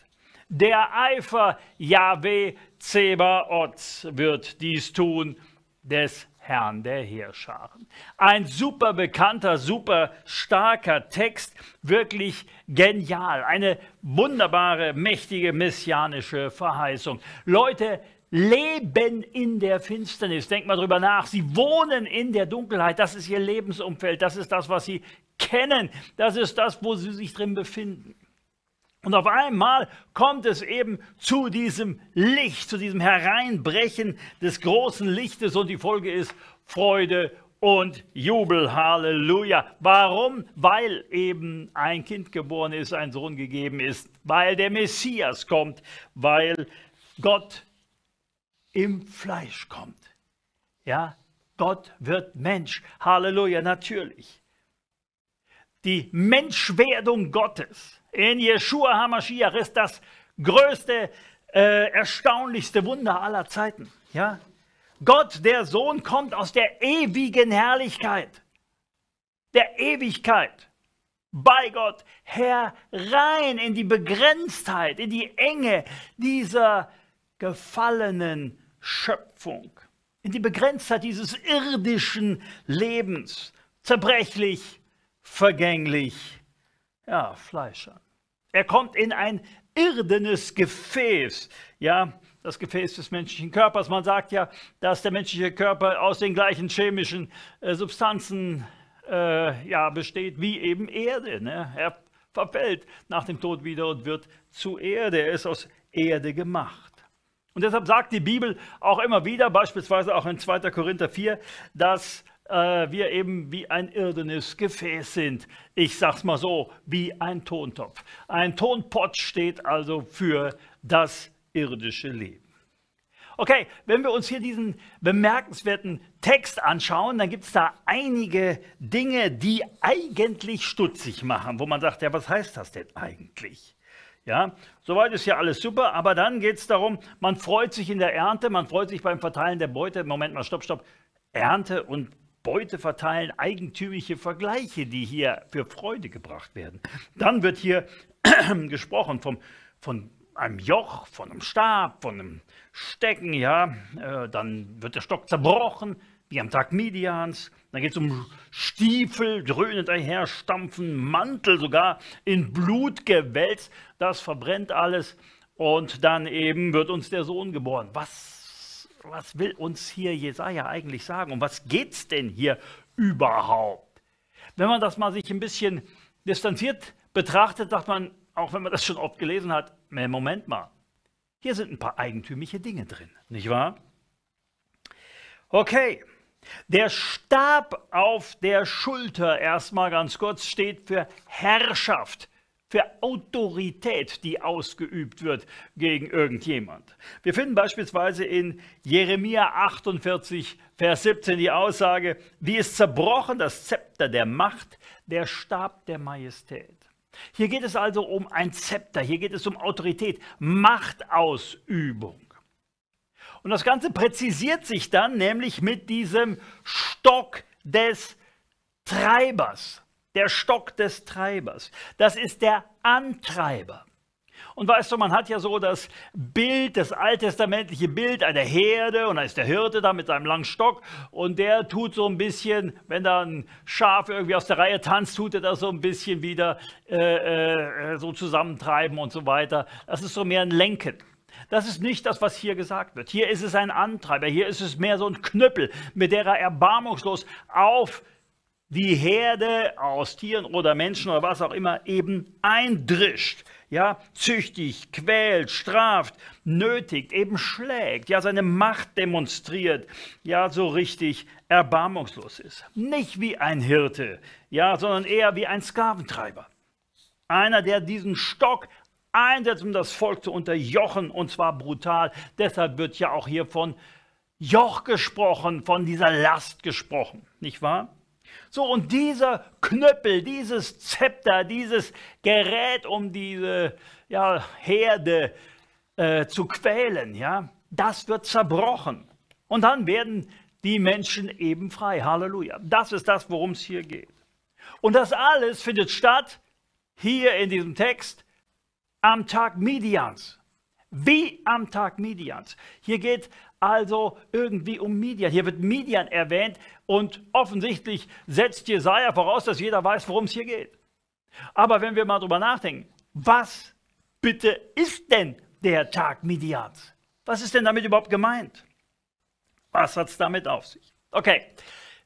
Speaker 2: Der Eifer Yahweh Zebaots wird dies tun, des Herrn der Heerscharen. Ein super bekannter, super starker Text, wirklich genial. Eine wunderbare, mächtige messianische Verheißung. Leute, leben in der Finsternis. Denkt mal drüber nach. Sie wohnen in der Dunkelheit. Das ist ihr Lebensumfeld. Das ist das, was sie kennen. Das ist das, wo sie sich drin befinden. Und auf einmal kommt es eben zu diesem Licht, zu diesem Hereinbrechen des großen Lichtes und die Folge ist Freude und Jubel. Halleluja. Warum? Weil eben ein Kind geboren ist, ein Sohn gegeben ist, weil der Messias kommt, weil Gott im Fleisch kommt. Ja, Gott wird Mensch. Halleluja, natürlich. Die Menschwerdung Gottes in Yeshua HaMashiach ist das größte, äh, erstaunlichste Wunder aller Zeiten. Ja? Gott, der Sohn, kommt aus der ewigen Herrlichkeit, der Ewigkeit, bei Gott herein in die Begrenztheit, in die Enge dieser gefallenen Schöpfung, in die Begrenztheit dieses irdischen Lebens, zerbrechlich, vergänglich, ja, Fleisch Er kommt in ein irdenes Gefäß, ja, das Gefäß des menschlichen Körpers. Man sagt ja, dass der menschliche Körper aus den gleichen chemischen äh, Substanzen äh, ja, besteht wie eben Erde. Ne? Er verfällt nach dem Tod wieder und wird zu Erde. Er ist aus Erde gemacht. Und deshalb sagt die Bibel auch immer wieder, beispielsweise auch in 2. Korinther 4, dass äh, wir eben wie ein irdenes Gefäß sind. Ich sag's mal so, wie ein Tontopf. Ein Tonpott steht also für das irdische Leben. Okay, wenn wir uns hier diesen bemerkenswerten Text anschauen, dann gibt es da einige Dinge, die eigentlich stutzig machen, wo man sagt, ja, was heißt das denn eigentlich? Ja, soweit ist ja alles super, aber dann geht es darum, man freut sich in der Ernte, man freut sich beim Verteilen der Beute. Moment mal, stopp, stopp. Ernte und Beute verteilen eigentümliche Vergleiche, die hier für Freude gebracht werden. Dann wird hier (clears throat) gesprochen vom, von einem Joch, von einem Stab, von einem Stecken, ja. Äh, dann wird der Stock zerbrochen, wie am Tag Midians. Da geht es um Stiefel, dröhnend einherstampfen, Mantel sogar in Blut gewälzt. Das verbrennt alles. Und dann eben wird uns der Sohn geboren. Was, was will uns hier Jesaja eigentlich sagen? Um was geht es denn hier überhaupt? Wenn man das mal sich ein bisschen distanziert betrachtet, sagt man, auch wenn man das schon oft gelesen hat, Moment mal, hier sind ein paar eigentümliche Dinge drin, nicht wahr? Okay, der Stab auf der Schulter, erstmal ganz kurz, steht für Herrschaft, für Autorität, die ausgeübt wird gegen irgendjemand. Wir finden beispielsweise in Jeremia 48, Vers 17 die Aussage, wie ist zerbrochen das Zepter der Macht, der Stab der Majestät. Hier geht es also um ein Zepter, hier geht es um Autorität, Machtausübung. Und das Ganze präzisiert sich dann nämlich mit diesem Stock des Treibers. Der Stock des Treibers. Das ist der Antreiber. Und weißt du, man hat ja so das Bild, das alttestamentliche Bild einer Herde und da ist der Hirte da mit seinem langen Stock und der tut so ein bisschen, wenn da ein Schaf irgendwie aus der Reihe tanzt, tut er das so ein bisschen wieder äh, äh, so zusammentreiben und so weiter. Das ist so mehr ein Lenken. Das ist nicht das, was hier gesagt wird. Hier ist es ein Antreiber, hier ist es mehr so ein Knüppel, mit der er erbarmungslos auf die Herde aus Tieren oder Menschen oder was auch immer eben eindrischt, ja, züchtig, quält, straft, nötigt, eben schlägt, ja, seine Macht demonstriert, ja, so richtig erbarmungslos ist. Nicht wie ein Hirte, ja, sondern eher wie ein Sklaventreiber. Einer, der diesen Stock einsetzt, um das Volk zu unterjochen, und zwar brutal. Deshalb wird ja auch hier von Joch gesprochen, von dieser Last gesprochen, nicht wahr? So, und dieser Knüppel, dieses Zepter, dieses Gerät, um diese ja, Herde äh, zu quälen, ja, das wird zerbrochen. Und dann werden die Menschen eben frei. Halleluja. Das ist das, worum es hier geht. Und das alles findet statt hier in diesem Text am Tag Midians. Wie am Tag Midians. Hier geht also irgendwie um Midian. Hier wird Midian erwähnt und offensichtlich setzt Jesaja voraus, dass jeder weiß, worum es hier geht. Aber wenn wir mal drüber nachdenken, was bitte ist denn der Tag Midians? Was ist denn damit überhaupt gemeint? Was hat es damit auf sich? Okay,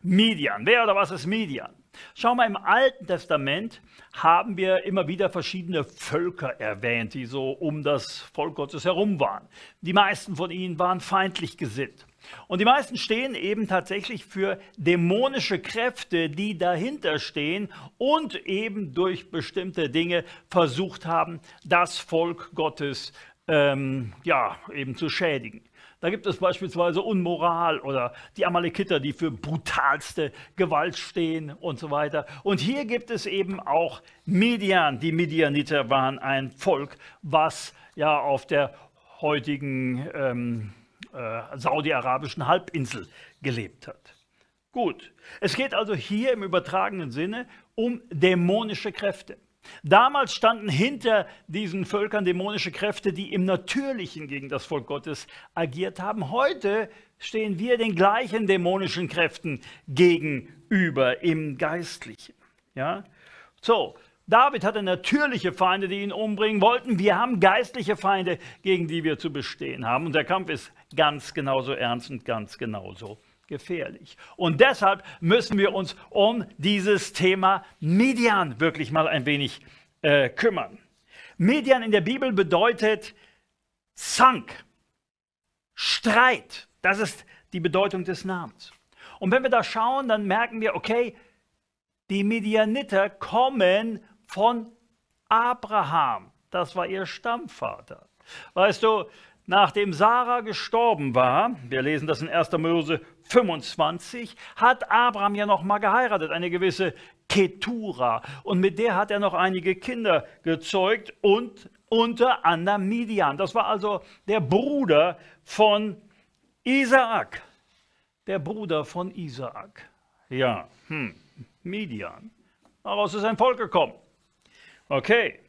Speaker 2: Midian. Wer oder was ist Midian? Schau mal, im Alten Testament haben wir immer wieder verschiedene Völker erwähnt, die so um das Volk Gottes herum waren. Die meisten von ihnen waren feindlich gesinnt. Und die meisten stehen eben tatsächlich für dämonische Kräfte, die dahinter stehen und eben durch bestimmte Dinge versucht haben, das Volk Gottes ähm, ja, eben zu schädigen. Da gibt es beispielsweise Unmoral oder die Amalekiter, die für brutalste Gewalt stehen und so weiter. Und hier gibt es eben auch Median. Die Medianiter waren ein Volk, was ja auf der heutigen ähm, äh, saudi-arabischen Halbinsel gelebt hat. Gut, es geht also hier im übertragenen Sinne um dämonische Kräfte. Damals standen hinter diesen Völkern dämonische Kräfte, die im Natürlichen gegen das Volk Gottes agiert haben. Heute stehen wir den gleichen dämonischen Kräften gegenüber im Geistlichen. Ja? So, David hatte natürliche Feinde, die ihn umbringen wollten. Wir haben geistliche Feinde, gegen die wir zu bestehen haben. Und der Kampf ist ganz genauso ernst und ganz genauso gefährlich. Und deshalb müssen wir uns um dieses Thema Median wirklich mal ein wenig äh, kümmern. Median in der Bibel bedeutet Zank, Streit. Das ist die Bedeutung des Namens. Und wenn wir da schauen, dann merken wir, okay, die Medianiter kommen von Abraham. Das war ihr Stammvater. Weißt du, Nachdem Sarah gestorben war, wir lesen das in 1. Mose 25, hat Abraham ja noch mal geheiratet, eine gewisse Ketura. Und mit der hat er noch einige Kinder gezeugt und unter anderem Midian. Das war also der Bruder von Isaak. Der Bruder von Isaak. Ja, hm. Midian. Daraus ist ein Volk gekommen. Okay.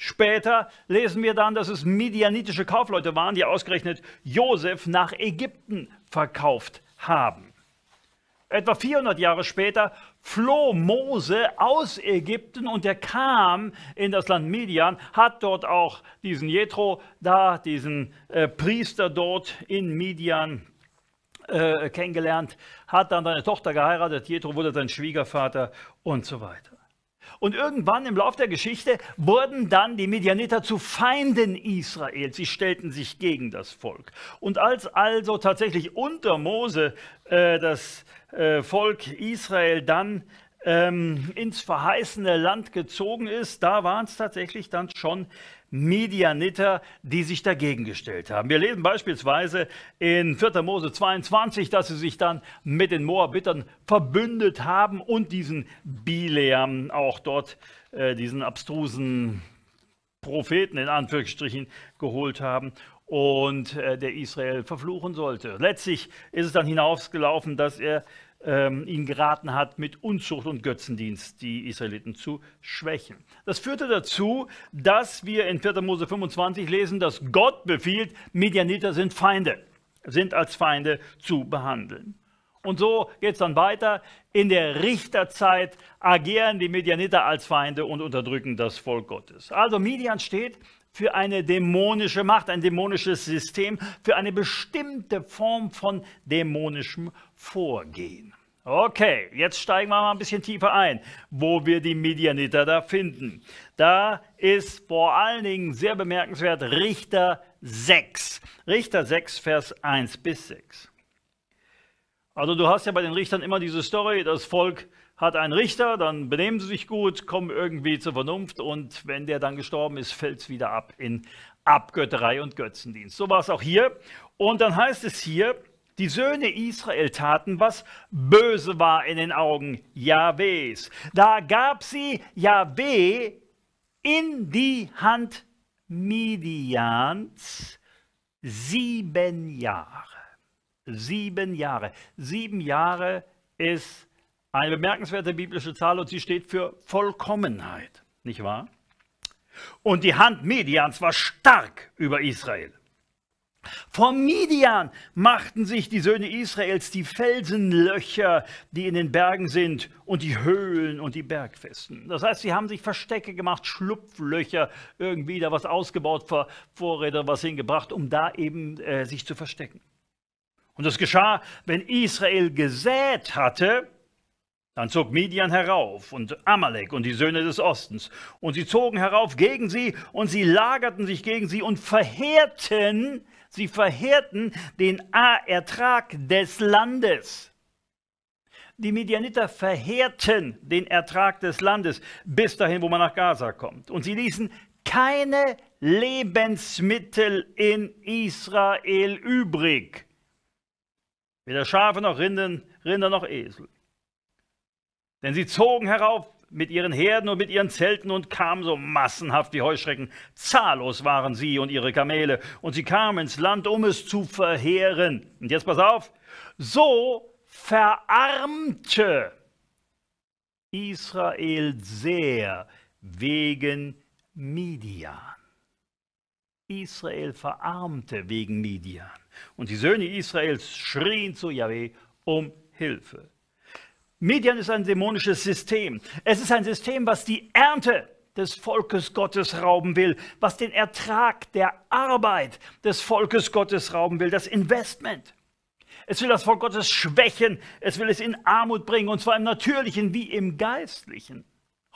Speaker 2: Später lesen wir dann, dass es midianitische Kaufleute waren, die ausgerechnet Josef nach Ägypten verkauft haben. Etwa 400 Jahre später floh Mose aus Ägypten und er kam in das Land Midian, hat dort auch diesen Jethro da, diesen äh, Priester dort in Midian äh, kennengelernt, hat dann seine Tochter geheiratet, Jethro wurde sein Schwiegervater und so weiter. Und irgendwann im Lauf der Geschichte wurden dann die Medianiter zu Feinden Israels. Sie stellten sich gegen das Volk. Und als also tatsächlich unter Mose äh, das äh, Volk Israel dann ähm, ins verheißene Land gezogen ist, da waren es tatsächlich dann schon Midianiter, die sich dagegen gestellt haben. Wir lesen beispielsweise in 4. Mose 22, dass sie sich dann mit den Moabitern verbündet haben und diesen Bileam, auch dort äh, diesen abstrusen Propheten in Anführungsstrichen, geholt haben und äh, der Israel verfluchen sollte. Letztlich ist es dann hinausgelaufen, dass er ähm, ihnen geraten hat, mit Unzucht und Götzendienst die Israeliten zu schwächen. Das führte dazu, dass wir in 4. Mose 25 lesen, dass Gott befiehlt, Medianiter sind Feinde, sind als Feinde zu behandeln. Und so geht es dann weiter. In der Richterzeit agieren die Medianiter als Feinde und unterdrücken das Volk Gottes. Also Midian steht für eine dämonische Macht, ein dämonisches System, für eine bestimmte Form von dämonischem Vorgehen. Okay, jetzt steigen wir mal ein bisschen tiefer ein, wo wir die Medianiter da finden. Da ist vor allen Dingen sehr bemerkenswert Richter 6. Richter 6, Vers 1 bis 6. Also du hast ja bei den Richtern immer diese Story, das Volk hat einen Richter, dann benehmen sie sich gut, kommen irgendwie zur Vernunft und wenn der dann gestorben ist, fällt es wieder ab in Abgötterei und Götzendienst. So war es auch hier. Und dann heißt es hier, die Söhne Israel taten, was böse war in den Augen Jahwes. Da gab sie Jahwe in die Hand Midians sieben Jahre. Sieben Jahre. Sieben Jahre ist eine bemerkenswerte biblische Zahl und sie steht für Vollkommenheit, nicht wahr? Und die Hand Midians war stark über Israel. Vor Midian machten sich die Söhne Israels die Felsenlöcher, die in den Bergen sind, und die Höhlen und die Bergfesten. Das heißt, sie haben sich Verstecke gemacht, Schlupflöcher, irgendwie da was ausgebaut, Vorräte was hingebracht, um da eben äh, sich zu verstecken. Und das geschah, wenn Israel gesät hatte, dann zog Midian herauf und Amalek und die Söhne des Ostens. Und sie zogen herauf gegen sie und sie lagerten sich gegen sie und verheerten, sie verheerten den Ertrag des Landes. Die Midianiter verheerten den Ertrag des Landes bis dahin, wo man nach Gaza kommt. Und sie ließen keine Lebensmittel in Israel übrig. Weder Schafe noch Rinden, Rinder noch Esel. Denn sie zogen herauf mit ihren Herden und mit ihren Zelten und kamen so massenhaft wie Heuschrecken. Zahllos waren sie und ihre Kamele. Und sie kamen ins Land, um es zu verheeren. Und jetzt pass auf. So verarmte Israel sehr wegen Midian. Israel verarmte wegen Midian. Und die Söhne Israels schrien zu Yahweh um Hilfe. Medien ist ein dämonisches System. Es ist ein System, was die Ernte des Volkes Gottes rauben will, was den Ertrag der Arbeit des Volkes Gottes rauben will, das Investment. Es will das Volk Gottes schwächen, es will es in Armut bringen, und zwar im Natürlichen wie im Geistlichen.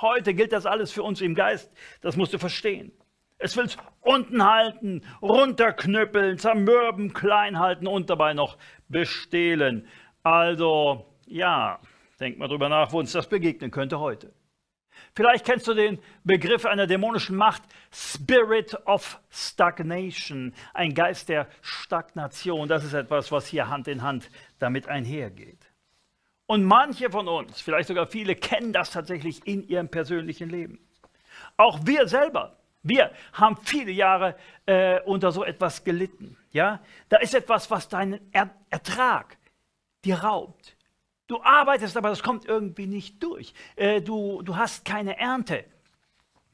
Speaker 2: Heute gilt das alles für uns im Geist, das musst du verstehen. Es will es unten halten, runterknüppeln, zermürben, klein halten und dabei noch bestehlen. Also, ja, Denk mal drüber nach, wo uns das begegnen könnte heute. Vielleicht kennst du den Begriff einer dämonischen Macht, Spirit of Stagnation, ein Geist der Stagnation. Das ist etwas, was hier Hand in Hand damit einhergeht. Und manche von uns, vielleicht sogar viele, kennen das tatsächlich in ihrem persönlichen Leben. Auch wir selber, wir haben viele Jahre äh, unter so etwas gelitten. Ja? Da ist etwas, was deinen er Ertrag dir raubt, Du arbeitest, aber das kommt irgendwie nicht durch. Äh, du, du hast keine Ernte.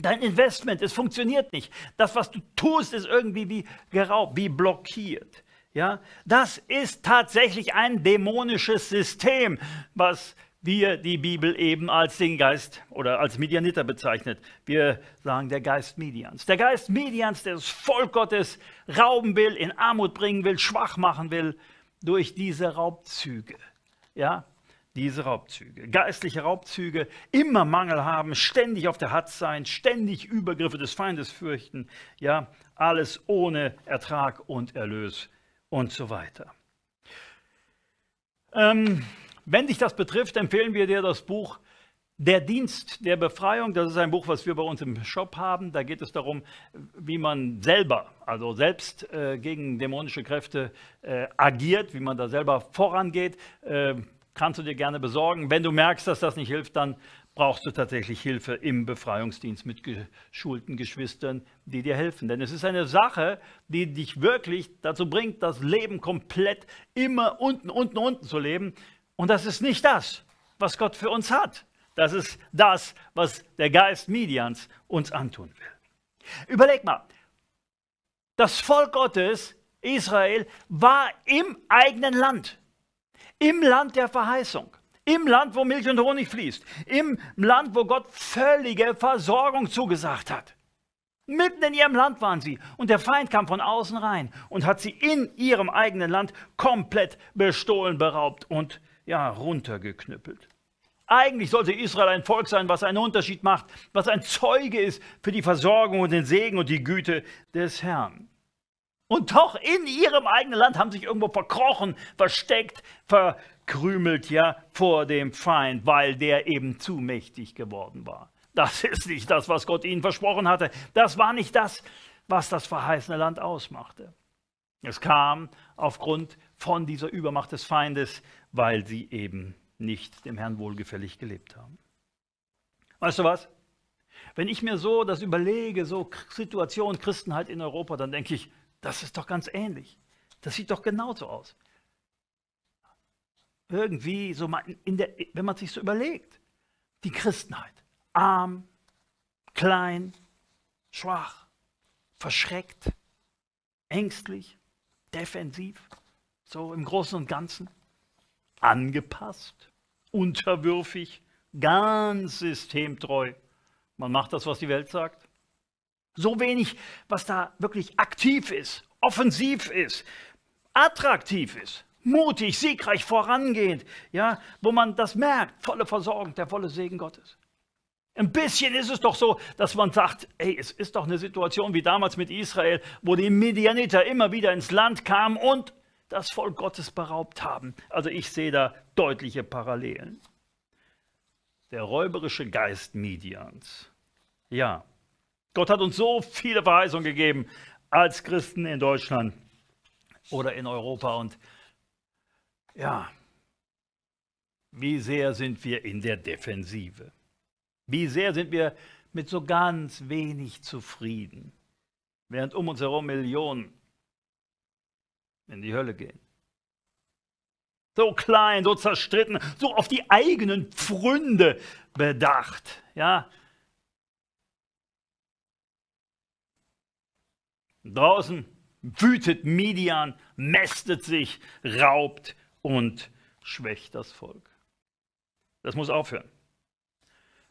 Speaker 2: Dein Investment, es funktioniert nicht. Das, was du tust, ist irgendwie wie geraubt, wie blockiert. Ja, das ist tatsächlich ein dämonisches System, was wir die Bibel eben als den Geist oder als Medianiter bezeichnet. Wir sagen der Geist Medians. Der Geist Medians, der das Volk Gottes rauben will, in Armut bringen will, schwach machen will durch diese Raubzüge. Ja, diese Raubzüge. Geistliche Raubzüge, immer Mangel haben, ständig auf der Hatz sein, ständig Übergriffe des Feindes fürchten, ja, alles ohne Ertrag und Erlös und so weiter. Ähm, wenn dich das betrifft, empfehlen wir dir das Buch der Dienst der Befreiung, das ist ein Buch, was wir bei uns im Shop haben. Da geht es darum, wie man selber, also selbst äh, gegen dämonische Kräfte äh, agiert, wie man da selber vorangeht. Äh, kannst du dir gerne besorgen. Wenn du merkst, dass das nicht hilft, dann brauchst du tatsächlich Hilfe im Befreiungsdienst mit geschulten Geschwistern, die dir helfen. Denn es ist eine Sache, die dich wirklich dazu bringt, das Leben komplett immer unten, unten, unten zu leben. Und das ist nicht das, was Gott für uns hat. Das ist das, was der Geist Midians uns antun will. Überleg mal, das Volk Gottes, Israel, war im eigenen Land im Land der Verheißung, im Land, wo Milch und Honig fließt, im Land, wo Gott völlige Versorgung zugesagt hat. Mitten in ihrem Land waren sie und der Feind kam von außen rein und hat sie in ihrem eigenen Land komplett bestohlen, beraubt und ja, runtergeknüppelt. Eigentlich sollte Israel ein Volk sein, was einen Unterschied macht, was ein Zeuge ist für die Versorgung und den Segen und die Güte des Herrn. Und doch in ihrem eigenen Land haben sich irgendwo verkrochen, versteckt, verkrümelt, ja, vor dem Feind, weil der eben zu mächtig geworden war. Das (laughs) ist nicht das, was Gott ihnen versprochen hatte. Das war nicht das, was das verheißene Land ausmachte. Es kam aufgrund von dieser Übermacht des Feindes, weil sie eben nicht dem Herrn wohlgefällig gelebt haben. Weißt du was? Wenn ich mir so das überlege, so Situation Christenheit in Europa, dann denke ich, das ist doch ganz ähnlich. Das sieht doch genauso aus. Irgendwie, so der, wenn man sich so überlegt, die Christenheit. Arm, klein, schwach, verschreckt, ängstlich, defensiv, so im Großen und Ganzen, angepasst, unterwürfig, ganz systemtreu. Man macht das, was die Welt sagt. So wenig, was da wirklich aktiv ist, offensiv ist, attraktiv ist, mutig, siegreich vorangehend, ja, wo man das merkt, volle Versorgung, der volle Segen Gottes. Ein bisschen ist es doch so, dass man sagt, ey, es ist doch eine Situation wie damals mit Israel, wo die Medianiter immer wieder ins Land kamen und das Volk Gottes beraubt haben. Also ich sehe da deutliche Parallelen. Der räuberische Geist Midians. Ja, Gott hat uns so viele Verheißungen gegeben als Christen in Deutschland oder in Europa. Und ja, wie sehr sind wir in der Defensive? Wie sehr sind wir mit so ganz wenig zufrieden, während um uns herum Millionen in die Hölle gehen? So klein, so zerstritten, so auf die eigenen Pfründe bedacht. Ja, Draußen wütet Midian, mästet sich, raubt und schwächt das Volk. Das muss aufhören.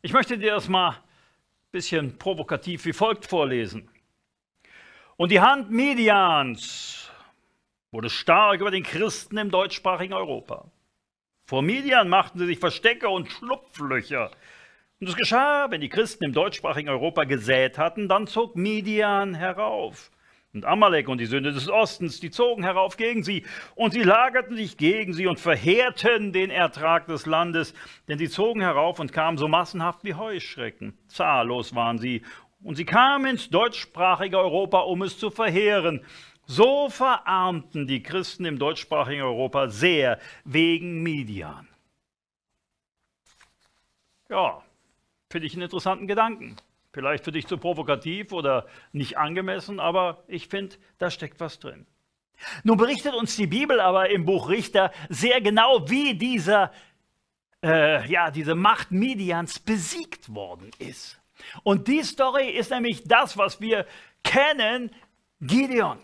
Speaker 2: Ich möchte dir das mal ein bisschen provokativ wie folgt vorlesen. Und die Hand Midians wurde stark über den Christen im deutschsprachigen Europa. Vor Midian machten sie sich Verstecke und Schlupflöcher. Und es geschah, wenn die Christen im deutschsprachigen Europa gesät hatten, dann zog Midian herauf und Amalek und die Söhne des Ostens, die zogen herauf gegen sie, und sie lagerten sich gegen sie und verheerten den Ertrag des Landes, denn sie zogen herauf und kamen so massenhaft wie Heuschrecken. Zahllos waren sie, und sie kamen ins deutschsprachige Europa, um es zu verheeren. So verarmten die Christen im deutschsprachigen Europa sehr wegen Midian. Ja, finde ich einen interessanten Gedanken. Vielleicht für dich zu provokativ oder nicht angemessen, aber ich finde, da steckt was drin. Nun berichtet uns die Bibel aber im Buch Richter sehr genau, wie dieser, äh, ja, diese Macht Midians besiegt worden ist. Und die Story ist nämlich das, was wir kennen, Gideon.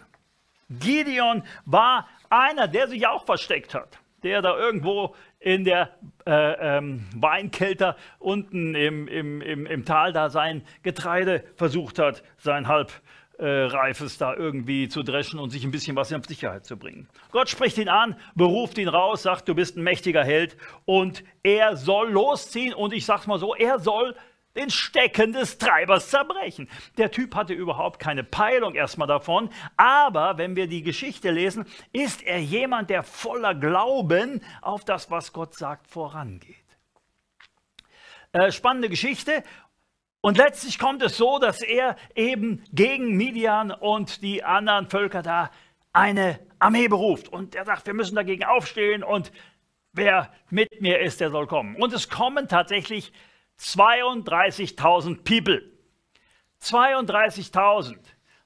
Speaker 2: Gideon war einer, der sich auch versteckt hat, der da irgendwo in der äh, ähm, Weinkelter unten im, im, im, im Tal da sein Getreide versucht hat, sein Halbreifes äh, da irgendwie zu dreschen und sich ein bisschen was in Sicherheit zu bringen. Gott spricht ihn an, beruft ihn raus, sagt, du bist ein mächtiger Held und er soll losziehen und ich sag's mal so, er soll losziehen den Stecken des Treibers zerbrechen. Der Typ hatte überhaupt keine Peilung erstmal davon, aber wenn wir die Geschichte lesen, ist er jemand, der voller Glauben auf das, was Gott sagt, vorangeht. Äh, spannende Geschichte. Und letztlich kommt es so, dass er eben gegen Midian und die anderen Völker da eine Armee beruft. Und er sagt, wir müssen dagegen aufstehen und wer mit mir ist, der soll kommen. Und es kommen tatsächlich 32.000 People. 32.000.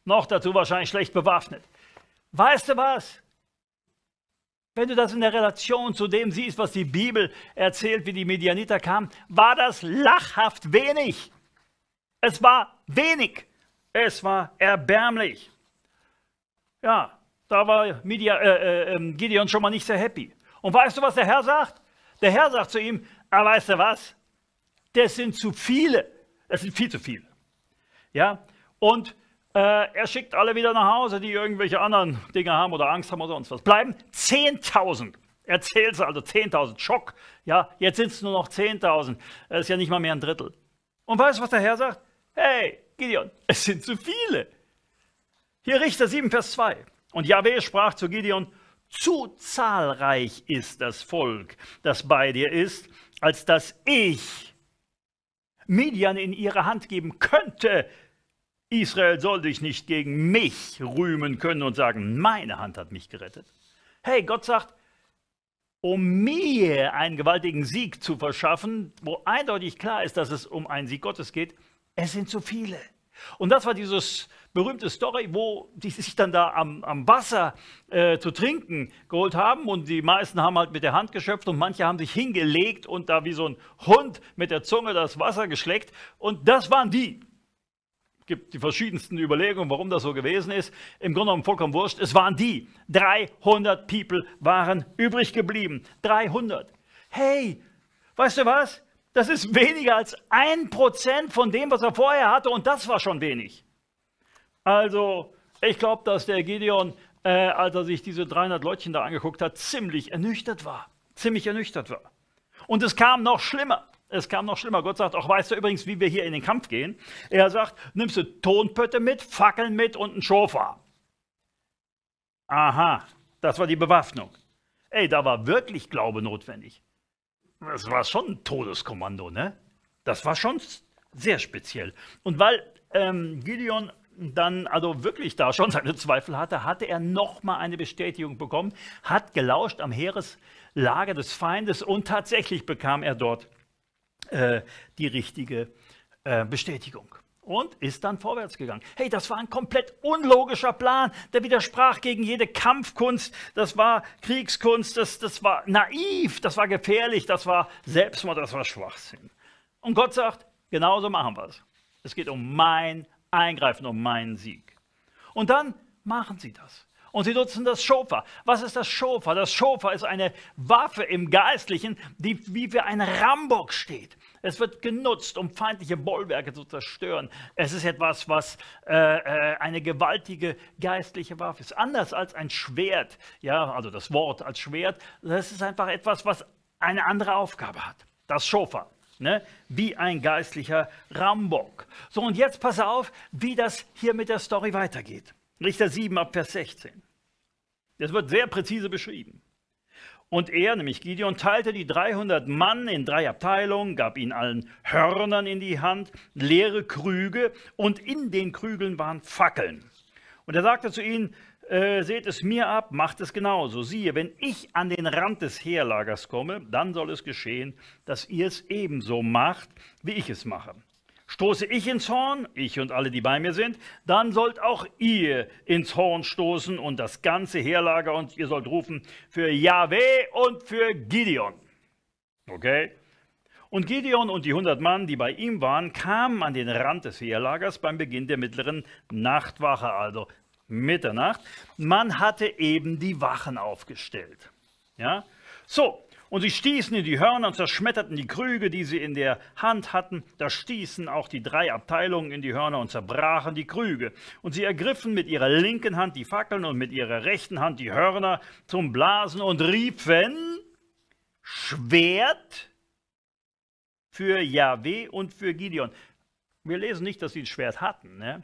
Speaker 2: Noch dazu wahrscheinlich schlecht bewaffnet. Weißt du was? Wenn du das in der Relation zu dem siehst, was die Bibel erzählt, wie die Medianiter kamen, war das lachhaft wenig. Es war wenig. Es war erbärmlich. Ja, da war Media, äh, äh, ähm, Gideon schon mal nicht sehr happy. Und weißt du, was der Herr sagt? Der Herr sagt zu ihm, ah, weißt du was? das sind zu viele. Das sind viel zu viele. Ja, und äh, er schickt alle wieder nach Hause, die irgendwelche anderen Dinge haben oder Angst haben oder sonst was. Bleiben 10.000. Er zählt sie, also 10.000. Schock. Ja, jetzt sind es nur noch 10.000. Das ist ja nicht mal mehr ein Drittel. Und weißt du, was der Herr sagt? Hey, Gideon, (laughs) es sind zu viele. Hier Richter 7, Vers 2. Und Yahweh sprach zu Gideon, zu zahlreich ist das Volk, das bei dir ist, als dass ich Midian in ihre Hand geben könnte. Israel soll dich nicht gegen mich rühmen können und sagen, meine Hand hat mich gerettet. Hey, Gott sagt, um mir einen gewaltigen Sieg zu verschaffen, wo eindeutig klar ist, dass es um einen Sieg Gottes geht, es sind zu viele. Und das war dieses berühmte Story, wo die sich dann da am, am Wasser äh, zu trinken geholt haben und die meisten haben halt mit der Hand geschöpft und manche haben sich hingelegt und da wie so ein Hund mit der Zunge das Wasser geschleckt und das waren die. Es gibt die verschiedensten Überlegungen, warum das so gewesen ist. Im Grunde genommen vollkommen wurscht. Es waren die. 300 People waren übrig geblieben. 300. Hey, weißt du was? Das ist weniger als ein Prozent von dem, was er vorher hatte und das war schon wenig. Also, ich glaube, dass der Gideon, äh, als er sich diese 300 Leutchen da angeguckt hat, ziemlich ernüchtert war. Ziemlich ernüchtert war. Und es kam noch schlimmer. Es kam noch schlimmer. Gott sagt, auch weißt du übrigens, wie wir hier in den Kampf gehen. Er sagt, nimmst du Tonpötte mit, Fackeln mit und einen Schofar. Aha, das war die Bewaffnung. Ey, da war wirklich Glaube notwendig. Das war schon ein Todeskommando, ne? Das war schon sehr speziell. Und weil ähm, Gideon dann also wirklich da schon seine Zweifel hatte, hatte er nochmal eine Bestätigung bekommen, hat gelauscht am Heereslager des Feindes und tatsächlich bekam er dort äh, die richtige äh, Bestätigung. Und ist dann vorwärts gegangen. Hey, das war ein komplett unlogischer Plan. Der widersprach gegen jede Kampfkunst. Das war Kriegskunst. Das, das war naiv. Das war gefährlich. Das war Selbstmord. Das war Schwachsinn. Und Gott sagt, genauso machen wir es. Es geht um mein eingreifen um meinen Sieg. Und dann machen sie das. Und sie nutzen das Schofar. Was ist das Schofar? Das Schofar ist eine Waffe im Geistlichen, die wie für ein Rambock steht. Es wird genutzt, um feindliche Bollwerke zu zerstören. Es ist etwas, was äh, äh eine gewaltige geistliche Waffe ist. Anders als ein Schwert, ja, also das Wort als Schwert, das ist einfach etwas, was eine andere Aufgabe hat. Das Schofar. Ne? Wie ein geistlicher Rambock. So, und jetzt pass auf, wie das hier mit der Story weitergeht. Richter 7 ab Vers 16. Das wird sehr präzise beschrieben. Und er, nämlich Gideon, teilte die 300 Mann in drei Abteilungen, gab ihnen allen Hörnern in die Hand, leere Krüge und in den Krügeln waren Fackeln. Und er sagte zu ihnen, äh, seht es mir ab, macht es genauso. Siehe, wenn ich an den Rand des Heerlagers komme, dann soll es geschehen, dass ihr es ebenso macht, wie ich es mache. Stoße ich ins Horn, ich und alle, die bei mir sind, dann sollt auch ihr ins Horn stoßen und das ganze Heerlager und ihr sollt rufen für Yahweh und für Gideon. Okay? Und Gideon und die hundert Mann, die bei ihm waren, kamen an den Rand des Heerlagers beim Beginn der mittleren Nachtwache, also Mitternacht. Man hatte eben die Wachen aufgestellt. Ja? So, und sie stießen in die Hörner und zerschmetterten die Krüge, die sie in der Hand hatten. Da stießen auch die drei Abteilungen in die Hörner und zerbrachen die Krüge. Und sie ergriffen mit ihrer linken Hand die Fackeln und mit ihrer rechten Hand die Hörner zum Blasen und riefen Schwert für Yahweh und für Gideon. Wir lesen nicht, dass sie ein Schwert hatten. Ne?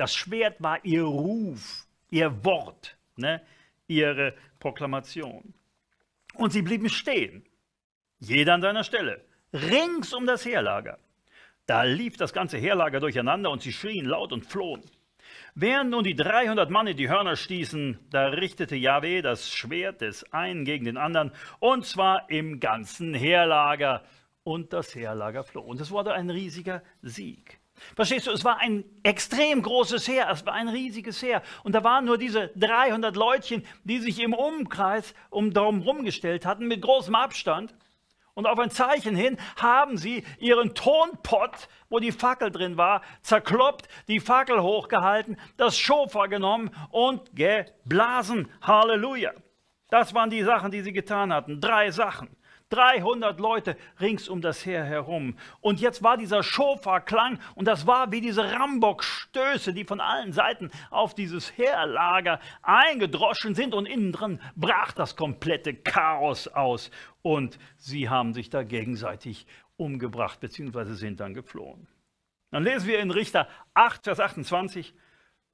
Speaker 2: Das Schwert war ihr Ruf, ihr Wort, ne? ihre Proklamation. Und sie blieben stehen, jeder an seiner Stelle, rings um das Heerlager. Da lief das ganze Heerlager durcheinander und sie schrien laut und flohen. Während nun die 300 Mann in die Hörner stießen, da richtete Yahweh das Schwert des einen gegen den anderen, und zwar im ganzen Heerlager. Und das Heerlager floh. Und es wurde ein riesiger Sieg. Verstehst du, es war ein extrem großes Heer, es war ein riesiges Heer. Und da waren nur diese 300 Leutchen, die sich im Umkreis um darum rumgestellt hatten, mit großem Abstand. Und auf ein Zeichen hin haben sie ihren Tonpott, wo die Fackel drin war, zerkloppt, die Fackel hochgehalten, das Schofa genommen und geblasen. Halleluja. Das waren die Sachen, die sie getan hatten. Drei Sachen. 300 Leute rings um das Heer herum. Und jetzt war dieser schofa klang und das war wie diese Rambock-Stöße, die von allen Seiten auf dieses Heerlager eingedroschen sind und innen drin brach das komplette Chaos aus. Und sie haben sich da gegenseitig umgebracht, beziehungsweise sind dann geflohen. Dann lesen wir in Richter 8, Vers 28.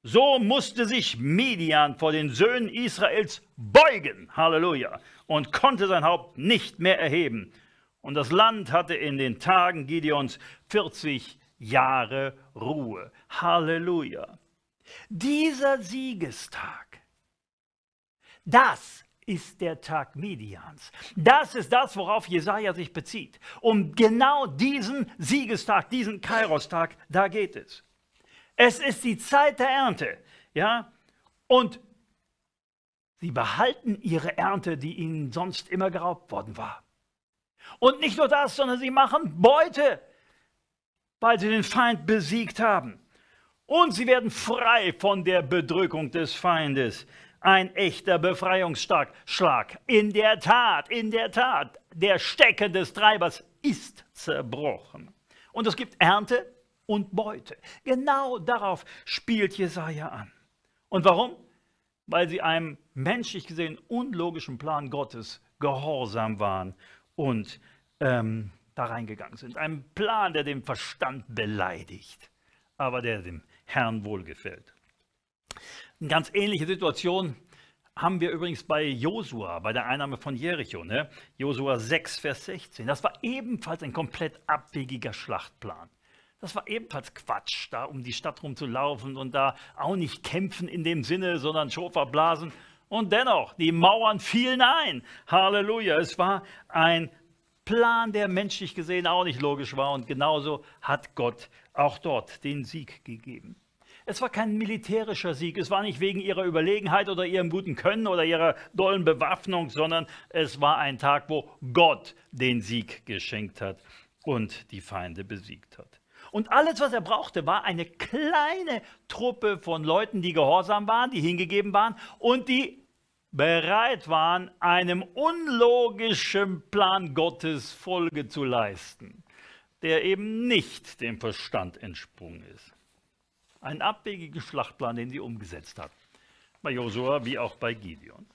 Speaker 2: So musste sich Midian vor den Söhnen Israels beugen, Halleluja, und konnte sein Haupt nicht mehr erheben. Und das Land hatte in den Tagen Gideons 40 Jahre Ruhe. Halleluja. Dieser Siegestag, das ist der Tag Midians. Das ist das, worauf Jesaja sich bezieht. Um genau diesen Siegestag, diesen Kairostag, da geht es. Es ist die Zeit der Ernte. Ja? Und sie behalten ihre Ernte, die ihnen sonst immer geraubt worden war. Und nicht nur das, sondern sie machen Beute, weil sie den Feind besiegt haben. Und sie werden frei von der Bedrückung des Feindes. Ein echter Befreiungsschlag. In der Tat, in der Tat, der Stecken des Treibers ist zerbrochen. Und es gibt Ernte und Beute. Genau darauf spielt Jesaja an. Und warum? Weil sie einem menschlich gesehen unlogischen Plan Gottes gehorsam waren und ähm, da reingegangen sind. Ein Plan, der den Verstand beleidigt, aber der dem Herrn wohlgefällt. Eine ganz ähnliche Situation haben wir übrigens bei Josua, bei der Einnahme von Jericho. Ne? Josua 6, Vers 16. Das war ebenfalls ein komplett abwegiger Schlachtplan. Das war ebenfalls Quatsch, da um die Stadt rumzulaufen und da auch nicht kämpfen in dem Sinne, sondern Schofar blasen. Und dennoch, die Mauern fielen ein. Halleluja. Es war ein Plan, der menschlich gesehen auch nicht logisch war. Und genauso hat Gott auch dort den Sieg gegeben. Es war kein militärischer Sieg. Es war nicht wegen ihrer Überlegenheit oder ihrem guten Können oder ihrer dollen Bewaffnung, sondern es war ein Tag, wo Gott den Sieg geschenkt hat und die Feinde besiegt hat. Und alles, was er brauchte, war eine kleine Truppe von Leuten, die gehorsam waren, die hingegeben waren und die bereit waren, einem unlogischen Plan Gottes Folge zu leisten, der eben nicht dem Verstand entsprungen ist. Einen abwegigen Schlachtplan, den sie umgesetzt hat. Bei Josua wie auch bei Gideon.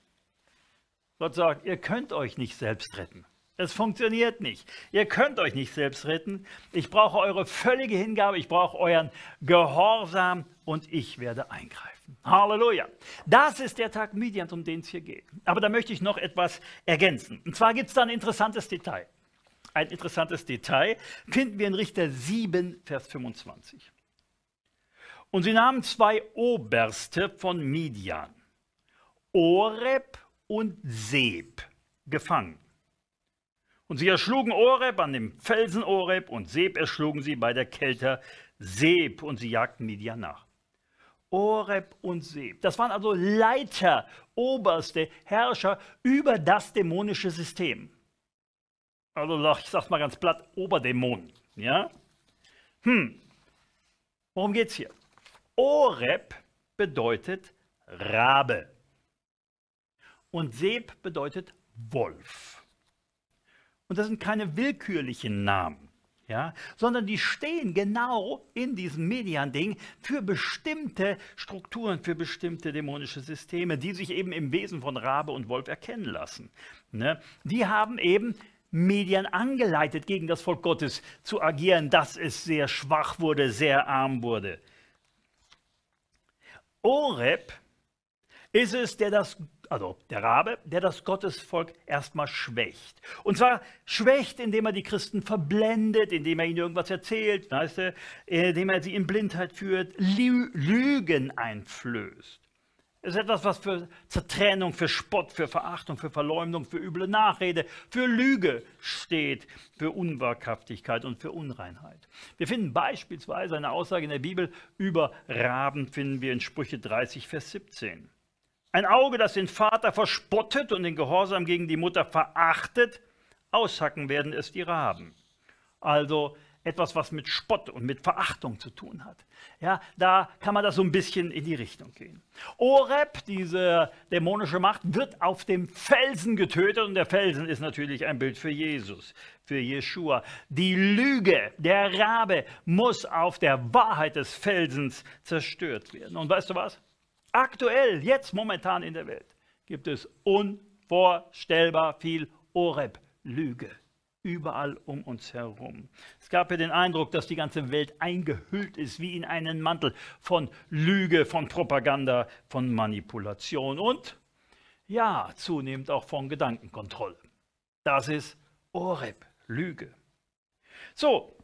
Speaker 2: Gott sagt, ihr könnt euch nicht selbst retten. Es funktioniert nicht. Ihr könnt euch nicht selbst retten. Ich brauche eure völlige Hingabe, ich brauche euren Gehorsam und ich werde eingreifen. Halleluja. Das ist der Tag Midian, um den es hier geht. Aber da möchte ich noch etwas ergänzen. Und zwar gibt es da ein interessantes Detail. Ein interessantes Detail finden wir in Richter 7, Vers 25. Und sie nahmen zwei Oberste von Midian, Oreb und Seb, gefangen und sie erschlugen Oreb an dem Felsen Oreb und Seb erschlugen sie bei der Kelter Seb und sie jagten Midian nach. Oreb und Seb, das waren also Leiter, Oberste, Herrscher über das dämonische System. Also ich sag's mal ganz platt, Oberdämonen. Ja? Hm, worum geht's hier? Oreb bedeutet Rabe und Seb bedeutet Wolf. Und das sind keine willkürlichen Namen, ja, sondern die stehen genau in diesem Median-Ding für bestimmte Strukturen, für bestimmte dämonische Systeme, die sich eben im Wesen von Rabe und Wolf erkennen lassen. Ne? Die haben eben Medien angeleitet, gegen das Volk Gottes zu agieren, dass es sehr schwach wurde, sehr arm wurde. Oreb ist es, der das, also der Rabe, der das Gottesvolk erstmal schwächt. Und zwar schwächt, indem er die Christen verblendet, indem er ihnen irgendwas erzählt, weißt du, äh, indem er sie in Blindheit führt, Lügen einflößt. Es ist etwas, was für Zertrennung, für Spott, für Verachtung, für Verleumdung, für üble Nachrede, für Lüge steht, für Unwahrhaftigkeit und für Unreinheit. Wir finden beispielsweise eine Aussage in der Bibel über Raben, finden wir in Sprüche 30, Vers 17. Ein Auge, das den Vater verspottet und den Gehorsam gegen die Mutter verachtet, aushacken werden es die Raben. Also etwas, was mit Spott und mit Verachtung zu tun hat. Ja, da kann man das so ein bisschen in die Richtung gehen. Oreb, diese dämonische Macht, wird auf dem Felsen getötet und der Felsen ist natürlich ein Bild für Jesus, für Jeshua. Die Lüge, der Rabe muss auf der Wahrheit des Felsens zerstört werden. Und weißt du was? Aktuell, jetzt momentan in der Welt, gibt es unvorstellbar viel Oreb-Lüge. Überall um uns herum. Es gab ja den Eindruck, dass die ganze Welt eingehüllt ist wie in einen Mantel von Lüge, von Propaganda, von Manipulation und ja, zunehmend auch von Gedankenkontrolle. Das ist Oreb, Lüge. So,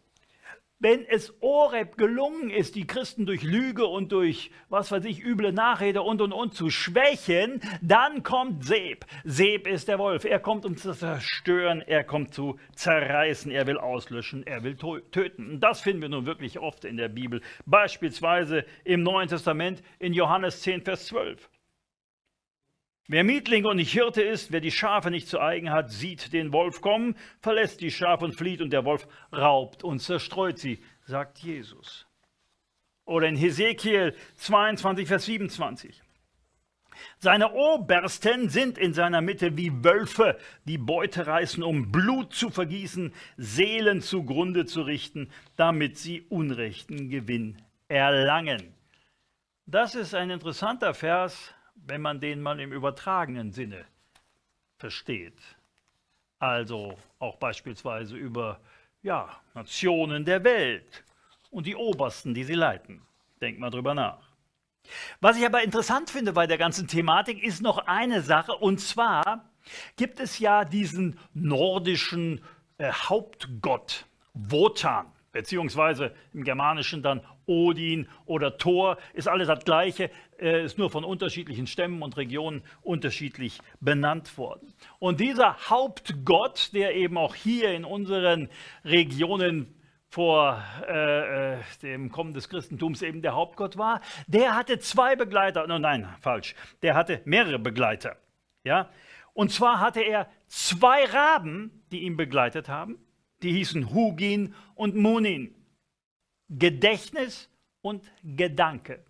Speaker 2: wenn es Oreb gelungen ist, die Christen durch Lüge und durch, was weiß ich, üble Nachrede und und und zu schwächen, dann kommt Seb. Seb ist der Wolf. Er kommt, um zu zerstören, er kommt zu zerreißen, er will auslöschen, er will töten. Und das finden wir nun wirklich oft in der Bibel. Beispielsweise im Neuen Testament in Johannes 10, Vers 12. Wer Mietling und nicht Hirte ist, wer die Schafe nicht zu eigen hat, sieht den Wolf kommen, verlässt die Schafe und flieht, und der Wolf raubt und zerstreut sie, sagt Jesus. Oder in Hesekiel 22, Vers 27. Seine Obersten sind in seiner Mitte wie Wölfe, die Beute reißen, um Blut zu vergießen, Seelen zugrunde zu richten, damit sie unrechten Gewinn erlangen. Das ist ein interessanter Vers, wenn man den mal im übertragenen Sinne versteht. Also auch beispielsweise über ja, Nationen der Welt und die Obersten, die sie leiten. Denkt mal drüber nach. Was ich aber interessant finde bei der ganzen Thematik ist noch eine Sache, und zwar gibt es ja diesen nordischen äh, Hauptgott, Wotan beziehungsweise im Germanischen dann Odin oder Thor, ist alles das Gleiche, äh, ist nur von unterschiedlichen Stämmen und Regionen unterschiedlich benannt worden. Und dieser Hauptgott, der eben auch hier in unseren Regionen vor äh, äh, dem Kommen des Christentums eben der Hauptgott war, der hatte zwei Begleiter, no, nein, falsch, der hatte mehrere Begleiter. Ja? Und zwar hatte er zwei Raben, die ihn begleitet haben die hießen Hugin und Munin. Gedächtnis und Gedanke.